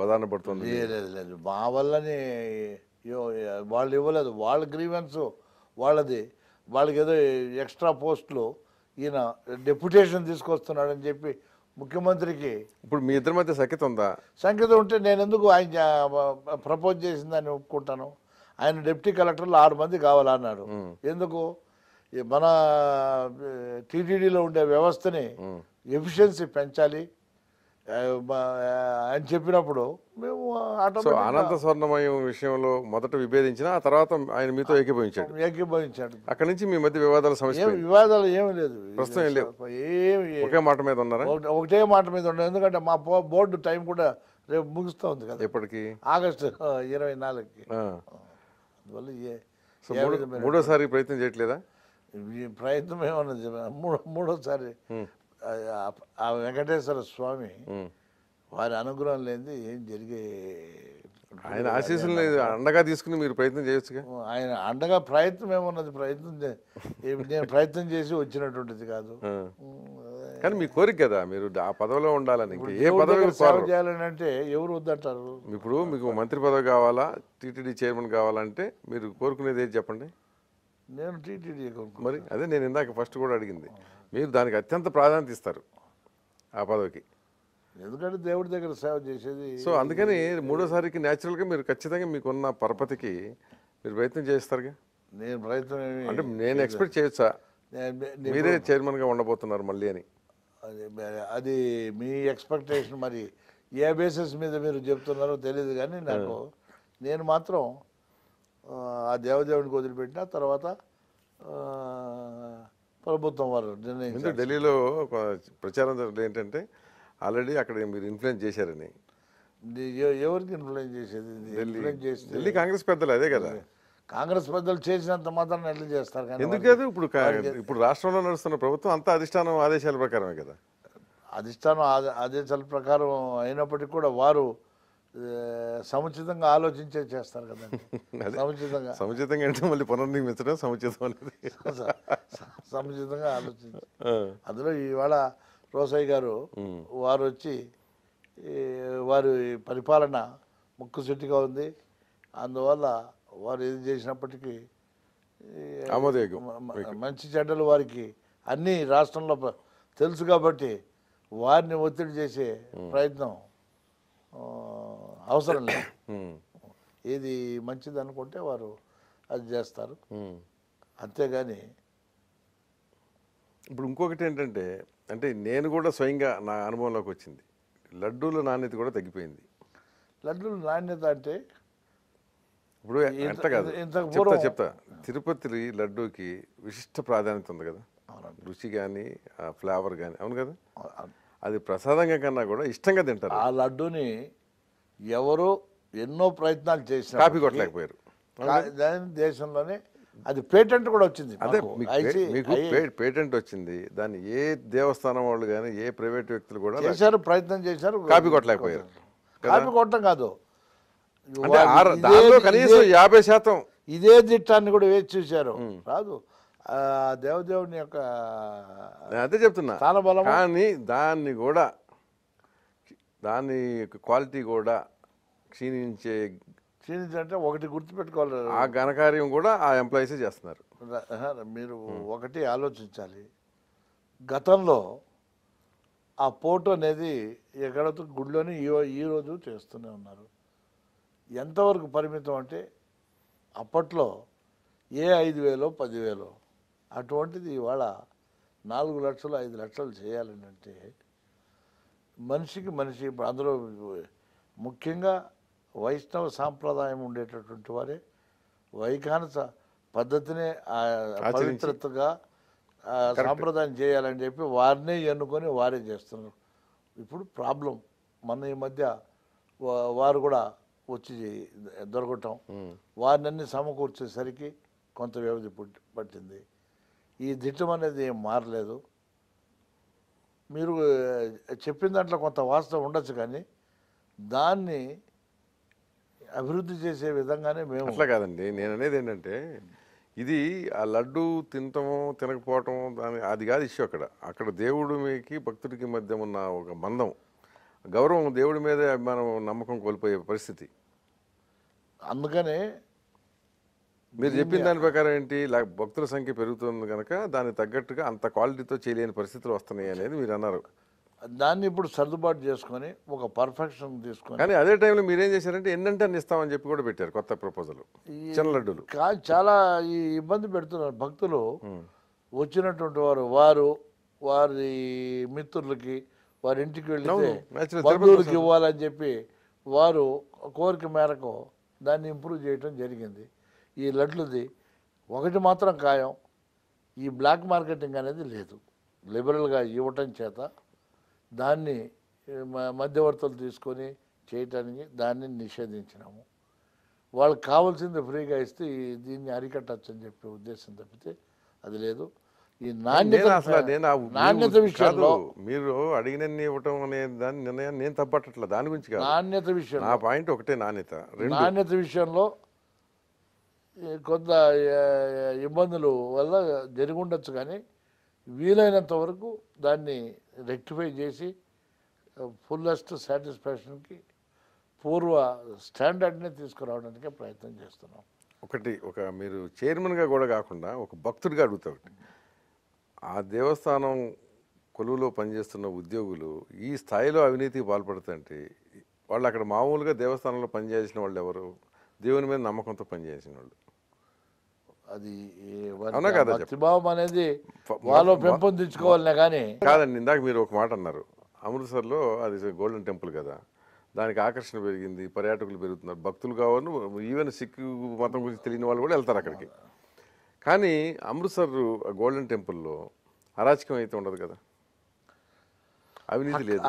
బదాన పడుతుంది లేదు లేదు మా వల్లనే వాళ్ళు ఇవ్వలేదు వాళ్ళ గ్రీవెన్స్ వాళ్ళది వాళ్ళకి ఏదో ఎక్స్ట్రా పోస్టులు ఈయన డెప్యుటేషన్ తీసుకొస్తున్నాడని చెప్పి ముఖ్యమంత్రికి ఇప్పుడు మీ ఇద్దరి మధ్య సఖ్యత ఉందా సంకేతం ఉంటే నేను ఎందుకు ఆయన ప్రపోజ్ చేసిందని ఒప్పుకుంటాను ఆయన డిప్యూటీ కలెక్టర్లు ఆరు మంది కావాలన్నారు ఎందుకు మన టీటీడీలో ఉండే వ్యవస్థని ఎఫిషియన్సీ పెంచాలి అని చెప్పినప్పుడు మేము అనంత స్వర్ణమయం విషయంలో మొదట విభేదించిన ఆ తర్వాత ఆయన మీతో ఏకీభవించాడు ఏకీభవించాడు అక్కడ నుంచి మీ మధ్య వివాదాల సమస్య వివాదాలు ఏమి లేదు ప్రస్తుతం ఏం లేవు ఒకే మాట మీద ఉన్నారా ఒకటే మాట మీద ఉన్నారు ఎందుకంటే మా బోర్డు టైం కూడా రేపు ముగుస్తూ ఉంది కదా ఎప్పటికి ఆగస్టు ఇరవై నాలుగుకి అందువల్ల మూడోసారి ప్రయత్నం చేయట్లేదా ప్రయత్నం ఏమన్నా మూడో మూడోసారి ఆ వెంకటేశ్వర స్వామి వారి అనుగ్రహం లేని ఏం జరిగే ఆయన ఆశీస్సులు లేదు అండగా తీసుకుని మీరు ప్రయత్నం చేయొచ్చు ఆయన అండగా ప్రయత్నం ఏమన్నది ప్రయత్నం నేను ప్రయత్నం చేసి వచ్చినటువంటిది కాదు కానీ మీ కోరిక కదా మీరు ఆ పదవిలో ఉండాలని ఏ పదవి చేయాలని అంటే ఎవరు వద్దంటారు ఇప్పుడు మీకు మంత్రి పదవి కావాలా టీటీడీ చైర్మన్ కావాలంటే మీరు కోరుకునేది ఏది చెప్పండి నేను టీటీడీ మరి అదే నేను ఇందాక ఫస్ట్ కూడా అడిగింది మీరు దానికి అత్యంత ప్రాధాన్యత ఇస్తారు ఆ పదవికి ఎందుకంటే దేవుడి దగ్గర సేవ చేసేది సో అందుకని మూడోసారికి న్యాచురల్గా మీరు ఖచ్చితంగా మీకున్న పరపతికి మీరు ప్రయత్నం చేస్తారుగా నేను ప్రయత్నం అంటే నేను ఎక్స్పెక్ట్ చేయొచ్చా మీరే చైర్మన్గా ఉండబోతున్నారు మళ్ళీ అని అది మీ ఎక్స్పెక్టేషన్ మరి ఏ బేసిస్ మీద మీరు చెప్తున్నారో తెలియదు కానీ నాకు నేను మాత్రం ఆ దేవదేవునికి వదిలిపెట్టిన తర్వాత ప్రభుత్వం వారు నిర్ణయం ఢిల్లీలో ప్రచారం ఏంటంటే ఆల్రెడీ అక్కడ మీరు ఇన్ఫ్లుయెన్స్ చేశారని ఎవరికి ఇన్ఫ్లుయెన్స్ చేసేది ఢిల్లీ కాంగ్రెస్ పెద్దలు అదే కదా కాంగ్రెస్ పెద్దలు చేసినంత మాత్రం ఎట్లా చేస్తారు కానీ ఎందుకే ఇప్పుడు ఇప్పుడు రాష్ట్రంలో నడుస్తున్న ప్రభుత్వం అంతా అధిష్టానం ఆదేశాల ప్రకారమే కదా అధిష్టానం ఆదేశాల ప్రకారం అయినప్పటికీ కూడా వారు సముచితంగా ఆలోచించే చేస్తారు కదండి సముచితంగా సముచితంగా అంటే మళ్ళీ పునర్నిర్మించడం సముచితం అనేది సముచితంగా ఆలోచించి అందులో ఇవాళ రోసయ్య గారు వారు వచ్చి వారి పరిపాలన ముక్కు చెట్టుగా ఉంది అందువల్ల వారు ఏది చేసినప్పటికీ మంచి చెడ్డలు వారికి అన్ని రాష్ట్రంలో తెలుసు కాబట్టి వారిని ఒత్తిడి చేసే ప్రయత్నం అవసరం లేదు ఏది మంచిది అనుకుంటే వారు అది చేస్తారు అంతేగాని ఇప్పుడు ఇంకొకటి ఏంటంటే అంటే నేను కూడా స్వయంగా నా అనుభవంలోకి వచ్చింది లడ్డూల నాణ్యత కూడా తగ్గిపోయింది లడ్డూల నాణ్యత అంటే ఇప్పుడు ఎంత కాదు చెప్తా చెప్తా తిరుపతి లడ్డూకి విశిష్ట ప్రాధాన్యత ఉంది కదా రుచి కానీ ఫ్లేవర్ కానీ అవును కదా అది ప్రసాదంగా కన్నా కూడా ఇష్టంగా తింటారు ఆ లడ్డూని ఎవరు ఎన్నో ప్రయత్నాలు చేసిన కాపీ కొట్టలేకపోయారు దాని దేశంలోనే అది పేటెంట్ కూడా వచ్చింది అదే మీకు పేటెంట్ వచ్చింది దాన్ని ఏ దేవస్థానం వాళ్ళు కానీ ఏ ప్రైవేట్ వ్యక్తులు కూడా చేశారు ప్రయత్నం చేశారు కాపీ కొట్టలేకపోయారు కాపీ కొట్టడం కాదు దానిలో కనీసం యాభై శాతం ఇదే దిట్టాన్ని కూడా వేచి చూశారు రాదు దేవదేవుని యొక్క అదే చెప్తున్నా చాలా బలం కానీ దాన్ని కూడా దాని క్వాలిటీ కూడా క్షీణించే క్షీణించాలంటే ఒకటి గుర్తుపెట్టుకోవాలి ఆ ఘనకార్యం కూడా ఆ ఎంప్లాయీసే చేస్తున్నారు మీరు ఒకటి ఆలోచించాలి గతంలో ఆ పోటు అనేది ఎక్కడతో గుడిలోనే ఈ ఈరోజు చేస్తూనే ఉన్నారు ఎంతవరకు పరిమితం అంటే అప్పట్లో ఏ ఐదు వేలో పదివేలో అటువంటిది ఇవాళ నాలుగు లక్షలు ఐదు లక్షలు చేయాలని అంటే మనిషికి మనిషి అందులో ముఖ్యంగా వైష్ణవ సాంప్రదాయం ఉండేటటువంటి వారే వైఖానస పద్ధతినే పవిత్రతగా సాంప్రదాయం చేయాలని చెప్పి వారినే ఎన్నుకొని వారే చేస్తున్నారు ఇప్పుడు ప్రాబ్లం మన ఈ మధ్య వారు కూడా వచ్చి దొరకటం వారిని సమకూర్చేసరికి కొంత వ్యవధి పట్టింది ఈ దిట్టం అనేది ఏం మారలేదు మీరు చెప్పిన దాంట్లో కొంత వాస్తవం ఉండొచ్చు కానీ దాన్ని అభివృద్ధి చేసే విధంగానే మేము అట్లా కాదండి నేను అనేది ఏంటంటే ఇది ఆ లడ్డు తినటము తినకపోవటం దాని అది కాదు ఇష్యూ అక్కడ అక్కడ దేవుడి మీకి భక్తుడికి మధ్య ఉన్న ఒక బంధం గౌరవం దేవుడి మీద మనం నమ్మకం కోల్పోయే పరిస్థితి అందుకనే మీరు చెప్పిన దాని ప్రకారం ఏంటి భక్తుల సంఖ్య పెరుగుతుంది కనుక దానికి తగ్గట్టుగా అంత క్వాలిటీతో చేయలేని పరిస్థితులు వస్తున్నాయి అనేది మీరు అన్నారు దాన్ని ఇప్పుడు సర్దుబాటు చేసుకొని ఒక పర్ఫెక్షన్ తీసుకొని కానీ అదే టైంలో మీరేం చేశారంటే ఎన్నంటే అని ఇస్తామని చెప్పి కూడా పెట్టారు కొత్త ప్రపోజల్ చిన్న లడ్డులు చాలా ఈ ఇబ్బంది పెడుతున్నారు భక్తులు వచ్చినటువంటి వారు వారు వారి మిత్రులకి వారి ఇంటికి వెళ్ళి ఇవ్వాలని చెప్పి వారు కోరిక మేరకు దాన్ని ఇంప్రూవ్ చేయడం జరిగింది ఈ లడ్లుది ఒకటి మాత్రం ఖాయం ఈ బ్లాక్ మార్కెటింగ్ అనేది లేదు లిబరల్గా ఇవ్వటం చేత దాన్ని మధ్యవర్తులు తీసుకొని చేయటానికి దాన్ని నిషేధించినాము వాళ్ళకి కావాల్సింది ఫ్రీగా ఇస్తే దీన్ని అరికట్టచ్చు అని చెప్పే ఉద్దేశం తప్పితే అది లేదు ఈ నాణ్యత నాణ్యత విషయంలో మీరు అడిగినన్ని ఇవ్వటం అనే దాని నిర్ణయాన్ని నేను తప్పట్లేదు దాని గురించి నాణ్యత విషయం నా పాయింట్ ఒకటే నాణ్యత నాణ్యత విషయంలో కొంత ఇబ్బందులు వల్ల జరిగి ఉండొచ్చు కానీ వీలైనంత వరకు దాన్ని రెక్టిఫై చేసి ఫుల్లెస్ట్ సాటిస్ఫాక్షన్కి పూర్వ స్టాండర్డ్ని తీసుకురావడానికి ప్రయత్నం చేస్తున్నాం ఒకటి ఒక మీరు చైర్మన్గా కూడా కాకుండా ఒక భక్తుడిగా అడుగుతా ఒకటి ఆ దేవస్థానం కొలువులో పనిచేస్తున్న ఉద్యోగులు ఈ స్థాయిలో అవినీతికి పాల్పడుతుంటే వాళ్ళు అక్కడ మామూలుగా దేవస్థానంలో పనిచేసిన వాళ్ళు ఎవరు దేవుని మీద నమ్మకంతో పనిచేసిన వాళ్ళు అది అవునా భక్తిభావం అనేది వాళ్ళు పెంపొందించుకోవాలనే కానీ కాదండి ఇందాక మీరు ఒక మాట అన్నారు అమృత్సర్లో అది గోల్డెన్ టెంపుల్ కదా దానికి ఆకర్షణ పెరిగింది పర్యాటకులు పెరుగుతున్నారు భక్తులు కావాలి ఈవెన్ సిక్ మతం గురించి తెలియని వాళ్ళు కూడా వెళ్తారు అక్కడికి కానీ అమృత్సర్ గోల్డెన్ టెంపుల్లో అరాచకం అయితే ఉండదు కదా అవినీతి లేదు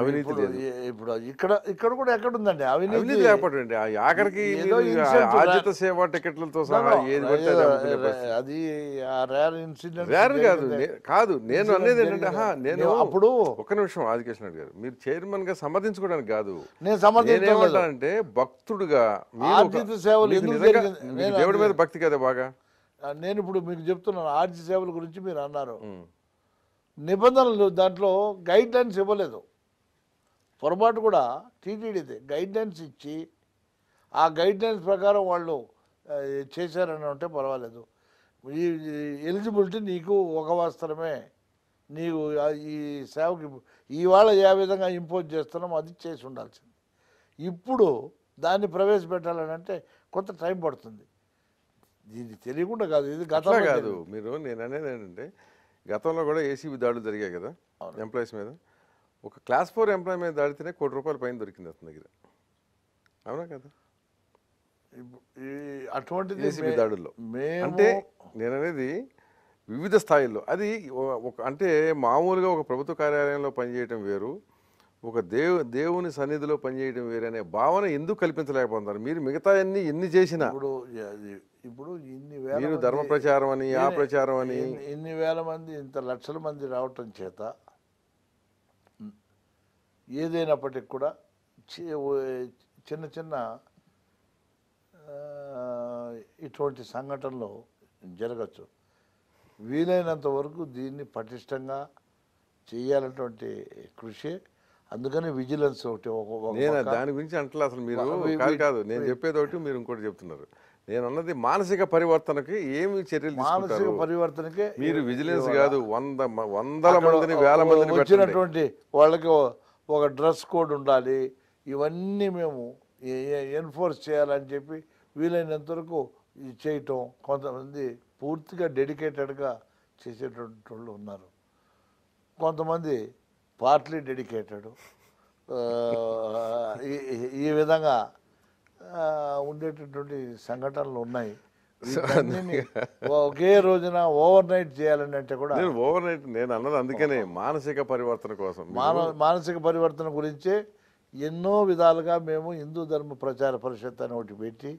అవినీతి లేదు ఇప్పుడు ఇక్కడ ఇక్కడ కూడా ఎక్కడ ఉందండి అవినీతి లేకపోతే ఆఖరికి ఆర్థిక సేవ టికెట్లతో సహా ఏది అది రేర్ ఇన్సిడెంట్ రేర్ కాదు కాదు నేను అనేది ఏంటంటే నేను అప్పుడు ఒక్క నిమిషం ఆదికేశ్వర గారు మీరు చైర్మన్ గా సమర్థించుకోవడానికి కాదు నేను సమర్థించాలంటే భక్తుడుగా ఆద్యత సేవలు దేవుడి మీద భక్తి కదా బాగా నేను ఇప్పుడు మీకు చెప్తున్నాను ఆర్జీ సేవల గురించి మీరు అన్నారు నిబంధనలు దాంట్లో గైడ్ లైన్స్ ఇవ్వలేదు పొరపాటు కూడా టీటీడీది గైడ్ లైన్స్ ఇచ్చి ఆ గైడ్ లైన్స్ ప్రకారం వాళ్ళు చేశారని ఉంటే పర్వాలేదు ఈ ఎలిజిబిలిటీ నీకు ఒక వస్త్రమే నీవు ఈ సేవకి ఇవాళ ఏ విధంగా ఇంపోజ్ చేస్తున్నామో అది చేసి ఉండాల్సింది ఇప్పుడు దాన్ని ప్రవేశపెట్టాలని అంటే కొంత టైం పడుతుంది ఇది తెలియకుండా కాదు ఇది గతం కాదు మీరు నేను అనేది ఏంటంటే గతంలో కూడా ఏసీబీ దాడులు జరిగాయి కదా ఎంప్లాయీస్ మీద ఒక క్లాస్ ఫోర్ ఎంప్లాయీ మీద దాడితేనే కోటి రూపాయలు పైన దొరికింది అతని దగ్గర అవునా కదా అటువంటి ఏసీబీ దాడుల్లో అంటే నేననేది వివిధ స్థాయిల్లో అది ఒక అంటే మామూలుగా ఒక ప్రభుత్వ కార్యాలయంలో పనిచేయటం వేరు ఒక దేవు దేవుని సన్నిధిలో పనిచేయడం వేరే భావన ఎందుకు కల్పించలేకపోతున్నారు మీరు మిగతా అన్ని ఎన్ని చేసినా ఇప్పుడు ఇప్పుడు ఇన్ని వేల ధర్మ ప్రచారం అని ఆ ప్రచారం అని ఇన్ని వేల మంది ఇంత లక్షల మంది రావటం చేత ఏదైనప్పటికి కూడా చిన్న చిన్న ఇటువంటి సంఘటనలు జరగచ్చు వీలైనంత వరకు దీన్ని పటిష్టంగా చేయాలన్నటువంటి కృషి అందుకని విజిలెన్స్ ఒకటి నేను దాని గురించి అంటే అసలు మీరు కాదు కాదు నేను చెప్పేది ఒకటి మీరు ఇంకోటి చెప్తున్నారు నేను అన్నది మానసిక పరివర్తనకి ఏమి చర్యలు మానసిక పరివర్తనకి మీరు విజిలెన్స్ కాదు వంద వందల మందిని వేల మందిని వచ్చినటువంటి వాళ్ళకి ఒక డ్రెస్ కోడ్ ఉండాలి ఇవన్నీ మేము ఎన్ఫోర్స్ చేయాలని చెప్పి వీలైనంత వరకు చేయటం కొంతమంది పూర్తిగా డెడికేటెడ్గా చేసేటటువంటి వాళ్ళు ఉన్నారు కొంతమంది పార్ట్లీ డెడికేటెడ్ ఈ విధంగా ఉండేటటువంటి సంఘటనలు ఉన్నాయి ఒకే రోజున ఓవర్ నైట్ చేయాలని అంటే కూడా నేను ఓవర్ నైట్ నేను అన్నది అందుకనే మానసిక పరివర్తన కోసం మానసిక పరివర్తన గురించే ఎన్నో విధాలుగా మేము హిందూ ధర్మ ప్రచార పరిషత్ అని ఒకటి పెట్టి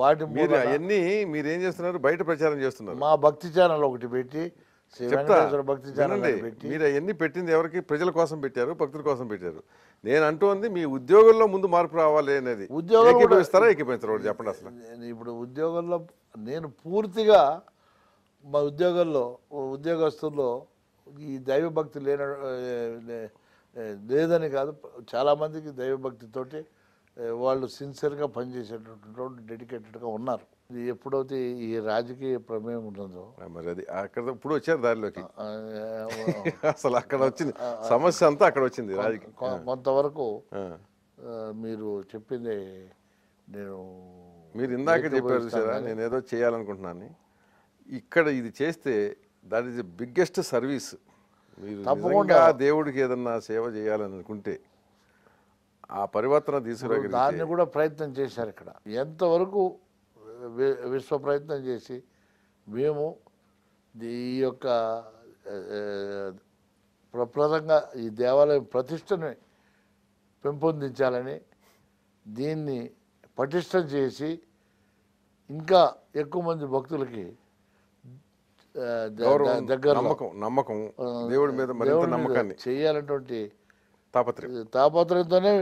వాటి మీరు అవన్నీ మీరేం చేస్తున్నారు బయట ప్రచారం చేస్తున్నారు మా భక్తి ఛానల్ ఒకటి పెట్టి భక్తి మీరు అవన్నీ పెట్టింది ఎవరికి ప్రజల కోసం పెట్టారు భక్తుల కోసం పెట్టారు నేను ఉంది మీ ఉద్యోగంలో ముందు మార్పు రావాలి అనేది ఉద్యోగం ఇస్తారా ఎక్కిపోయిస్తారా చెప్పండి అసలు ఇప్పుడు ఉద్యోగంలో నేను పూర్తిగా మా ఉద్యోగంలో ఉద్యోగస్తుల్లో ఈ దైవభక్తి లేన లేదని కాదు చాలామందికి దైవభక్తితోటి వాళ్ళు సిన్సియర్గా పనిచేసేటటువంటి డెడికేటెడ్గా ఉన్నారు ఇది ఎప్పుడైతే ఈ రాజకీయ ప్రమేయం ఉంటుందో మరి అది అక్కడ ఇప్పుడు వచ్చారు దారిలోకి అసలు అక్కడ వచ్చింది సమస్య అంతా అక్కడ వచ్చింది రాజకీయ కొంతవరకు మీరు చెప్పింది నేను మీరు ఇందాక చెప్పారు చూసారా నేను ఏదో చేయాలనుకుంటున్నాను ఇక్కడ ఇది చేస్తే that is the biggest service మీరు తప్పకుండా దేవుడికి ఏదన్నా సేవ చేయాలని అనుకుంటే ఆ పరివర్తన తీసుకురాగలి దాన్ని కూడా ప్రయత్నం చేశారు ఇక్కడ ఎంతవరకు విశ్వ ప్రయత్నం చేసి మేము ఈ యొక్క ప్రప్రదంగా ఈ దేవాలయం ప్రతిష్టని పెంపొందించాలని దీన్ని పటిష్టం చేసి ఇంకా ఎక్కువ మంది భక్తులకి దగ్గర నమ్మకం నమ్మకం దేవుడి మీద నమ్మకాన్ని చేయాలన్నటువంటి తాపత్రయం తాపత్రయంతోనే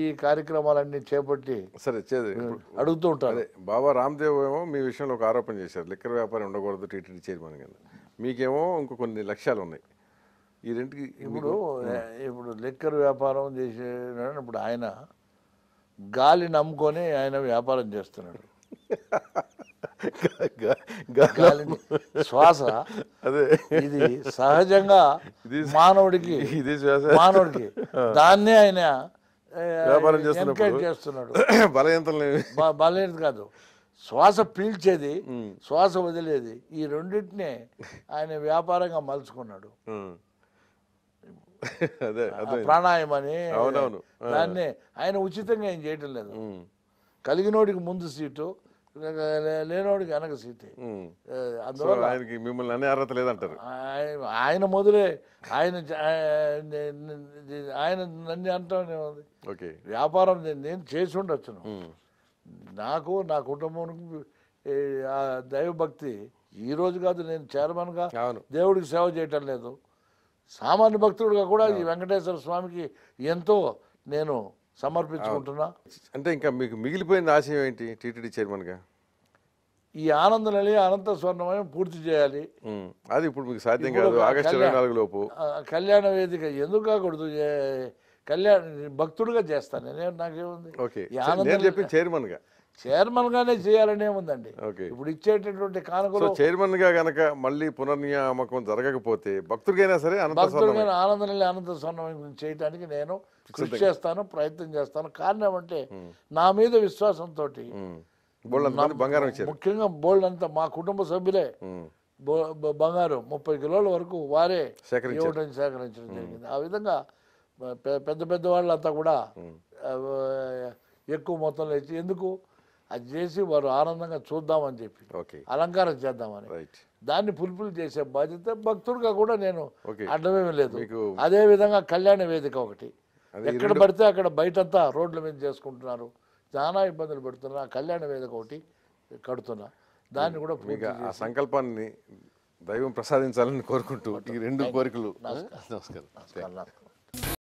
ఈ కార్యక్రమాలన్నీ చేపట్టి సరే చేదు అడుగుతూ ఉంటారు బాబా రామ్దేవ్ ఏమో మీ విషయంలో ఒక ఆరోపణ చేశారు లిక్కర్ వ్యాపారం ఉండకూడదు టీటీడీ చైర్మన్ కింద మీకేమో ఇంకో కొన్ని లక్ష్యాలు ఉన్నాయి ఈ రెంటికి ఇప్పుడు ఇప్పుడు లిక్కర్ వ్యాపారం చేసే ఇప్పుడు ఆయన గాలి నమ్ముకొని ఆయన వ్యాపారం చేస్తున్నాడు శ్వాస అదే ఇది సహజంగా మానవుడికి ఇది శ్వాస మానవుడికి దాన్నే ఆయన వ్యాపారం చేస్తున్నాడు చేస్తున్నాడు బలహీనతలు బలహీనత కాదు శ్వాస పీల్చేది శ్వాస వదిలేది ఈ రెండింటినే ఆయన వ్యాపారంగా మలుచుకున్నాడు అని దాన్ని ఆయన ఉచితంగా ఏం చేయటం లేదు కలిగినోడికి ముందు సీటు లేనోడికి కనుక సీటే అందులో ఆయనకి మిమ్మల్ని అనే అర్హత లేదంటారు ఆయన మొదలే ఆయన ఆయన నన్ను అంటే ఓకే వ్యాపారం నేను చేసి ఉండొచ్చును నాకు నా కుటుంబానికి దైవభక్తి ఈ రోజు కాదు నేను చైర్మన్గా దేవుడికి సేవ చేయటం లేదు సామాన్య భక్తుడుగా కూడా ఈ వెంకటేశ్వర స్వామికి ఎంతో నేను సమర్పించుకుంటున్నా అంటే ఇంకా మీకు మిగిలిపోయిన ఆశయం ఏంటి టీటీడీ చైర్మన్గా ఈ ఆనంద నెలయ అనంత స్వర్ణమయం పూర్తి చేయాలి అది ఇప్పుడు మీకు సాధ్యం కాదు ఆగస్టు ఇరవై నాలుగు లోపు కళ్యాణ వేదిక ఎందుకు కాకూడదు కళ్యాణ భక్తుడుగా చేస్తాను నేను నాకేముంది నేను చెప్పి చైర్మన్ గా చైర్మన్ గానే చేయాలనే ఉందండి ఇప్పుడు ఇచ్చేటటువంటి కానుకలు చైర్మన్ గా గనక మళ్ళీ పునర్నియామకం జరగకపోతే భక్తుడికైనా సరే భక్తుడికైనా ఆనందం అనంత స్వర్ణమయం చేయడానికి నేను కృషి చేస్తాను ప్రయత్నం చేస్తాను కారణం అంటే hmm. నా మీద విశ్వాసంతో hmm. బంగారం ముఖ్యంగా బోల్డ్ అంత మా కుటుంబ సభ్యులే hmm. బంగారం ముప్పై కిలోల వరకు వారే ఇవ్వడం సేకరించడం జరిగింది ఆ విధంగా పెద్ద పెద్ద వాళ్ళంతా కూడా ఎక్కువ మొత్తంలో ఇచ్చి ఎందుకు అది చేసి వారు ఆనందంగా చూద్దామని చెప్పి అలంకారం చేద్దామని దాన్ని ఫుల్ఫిల్ చేసే బాధ్యత భక్తుడిగా కూడా నేను అడ్డమేమీ లేదు అదే విధంగా కళ్యాణ వేదిక ఒకటి ఎక్కడ పడితే అక్కడ బయటంతా రోడ్ల మీద చేసుకుంటున్నారు చాలా ఇబ్బందులు పెడుతున్నా కళ్యాణ వేదిక ఒకటి కడుతున్నా దాన్ని కూడా ఆ సంకల్పాన్ని దైవం ప్రసాదించాలని కోరుకుంటూ ఈ రెండు కోరికలు నమస్కారం నమస్కారం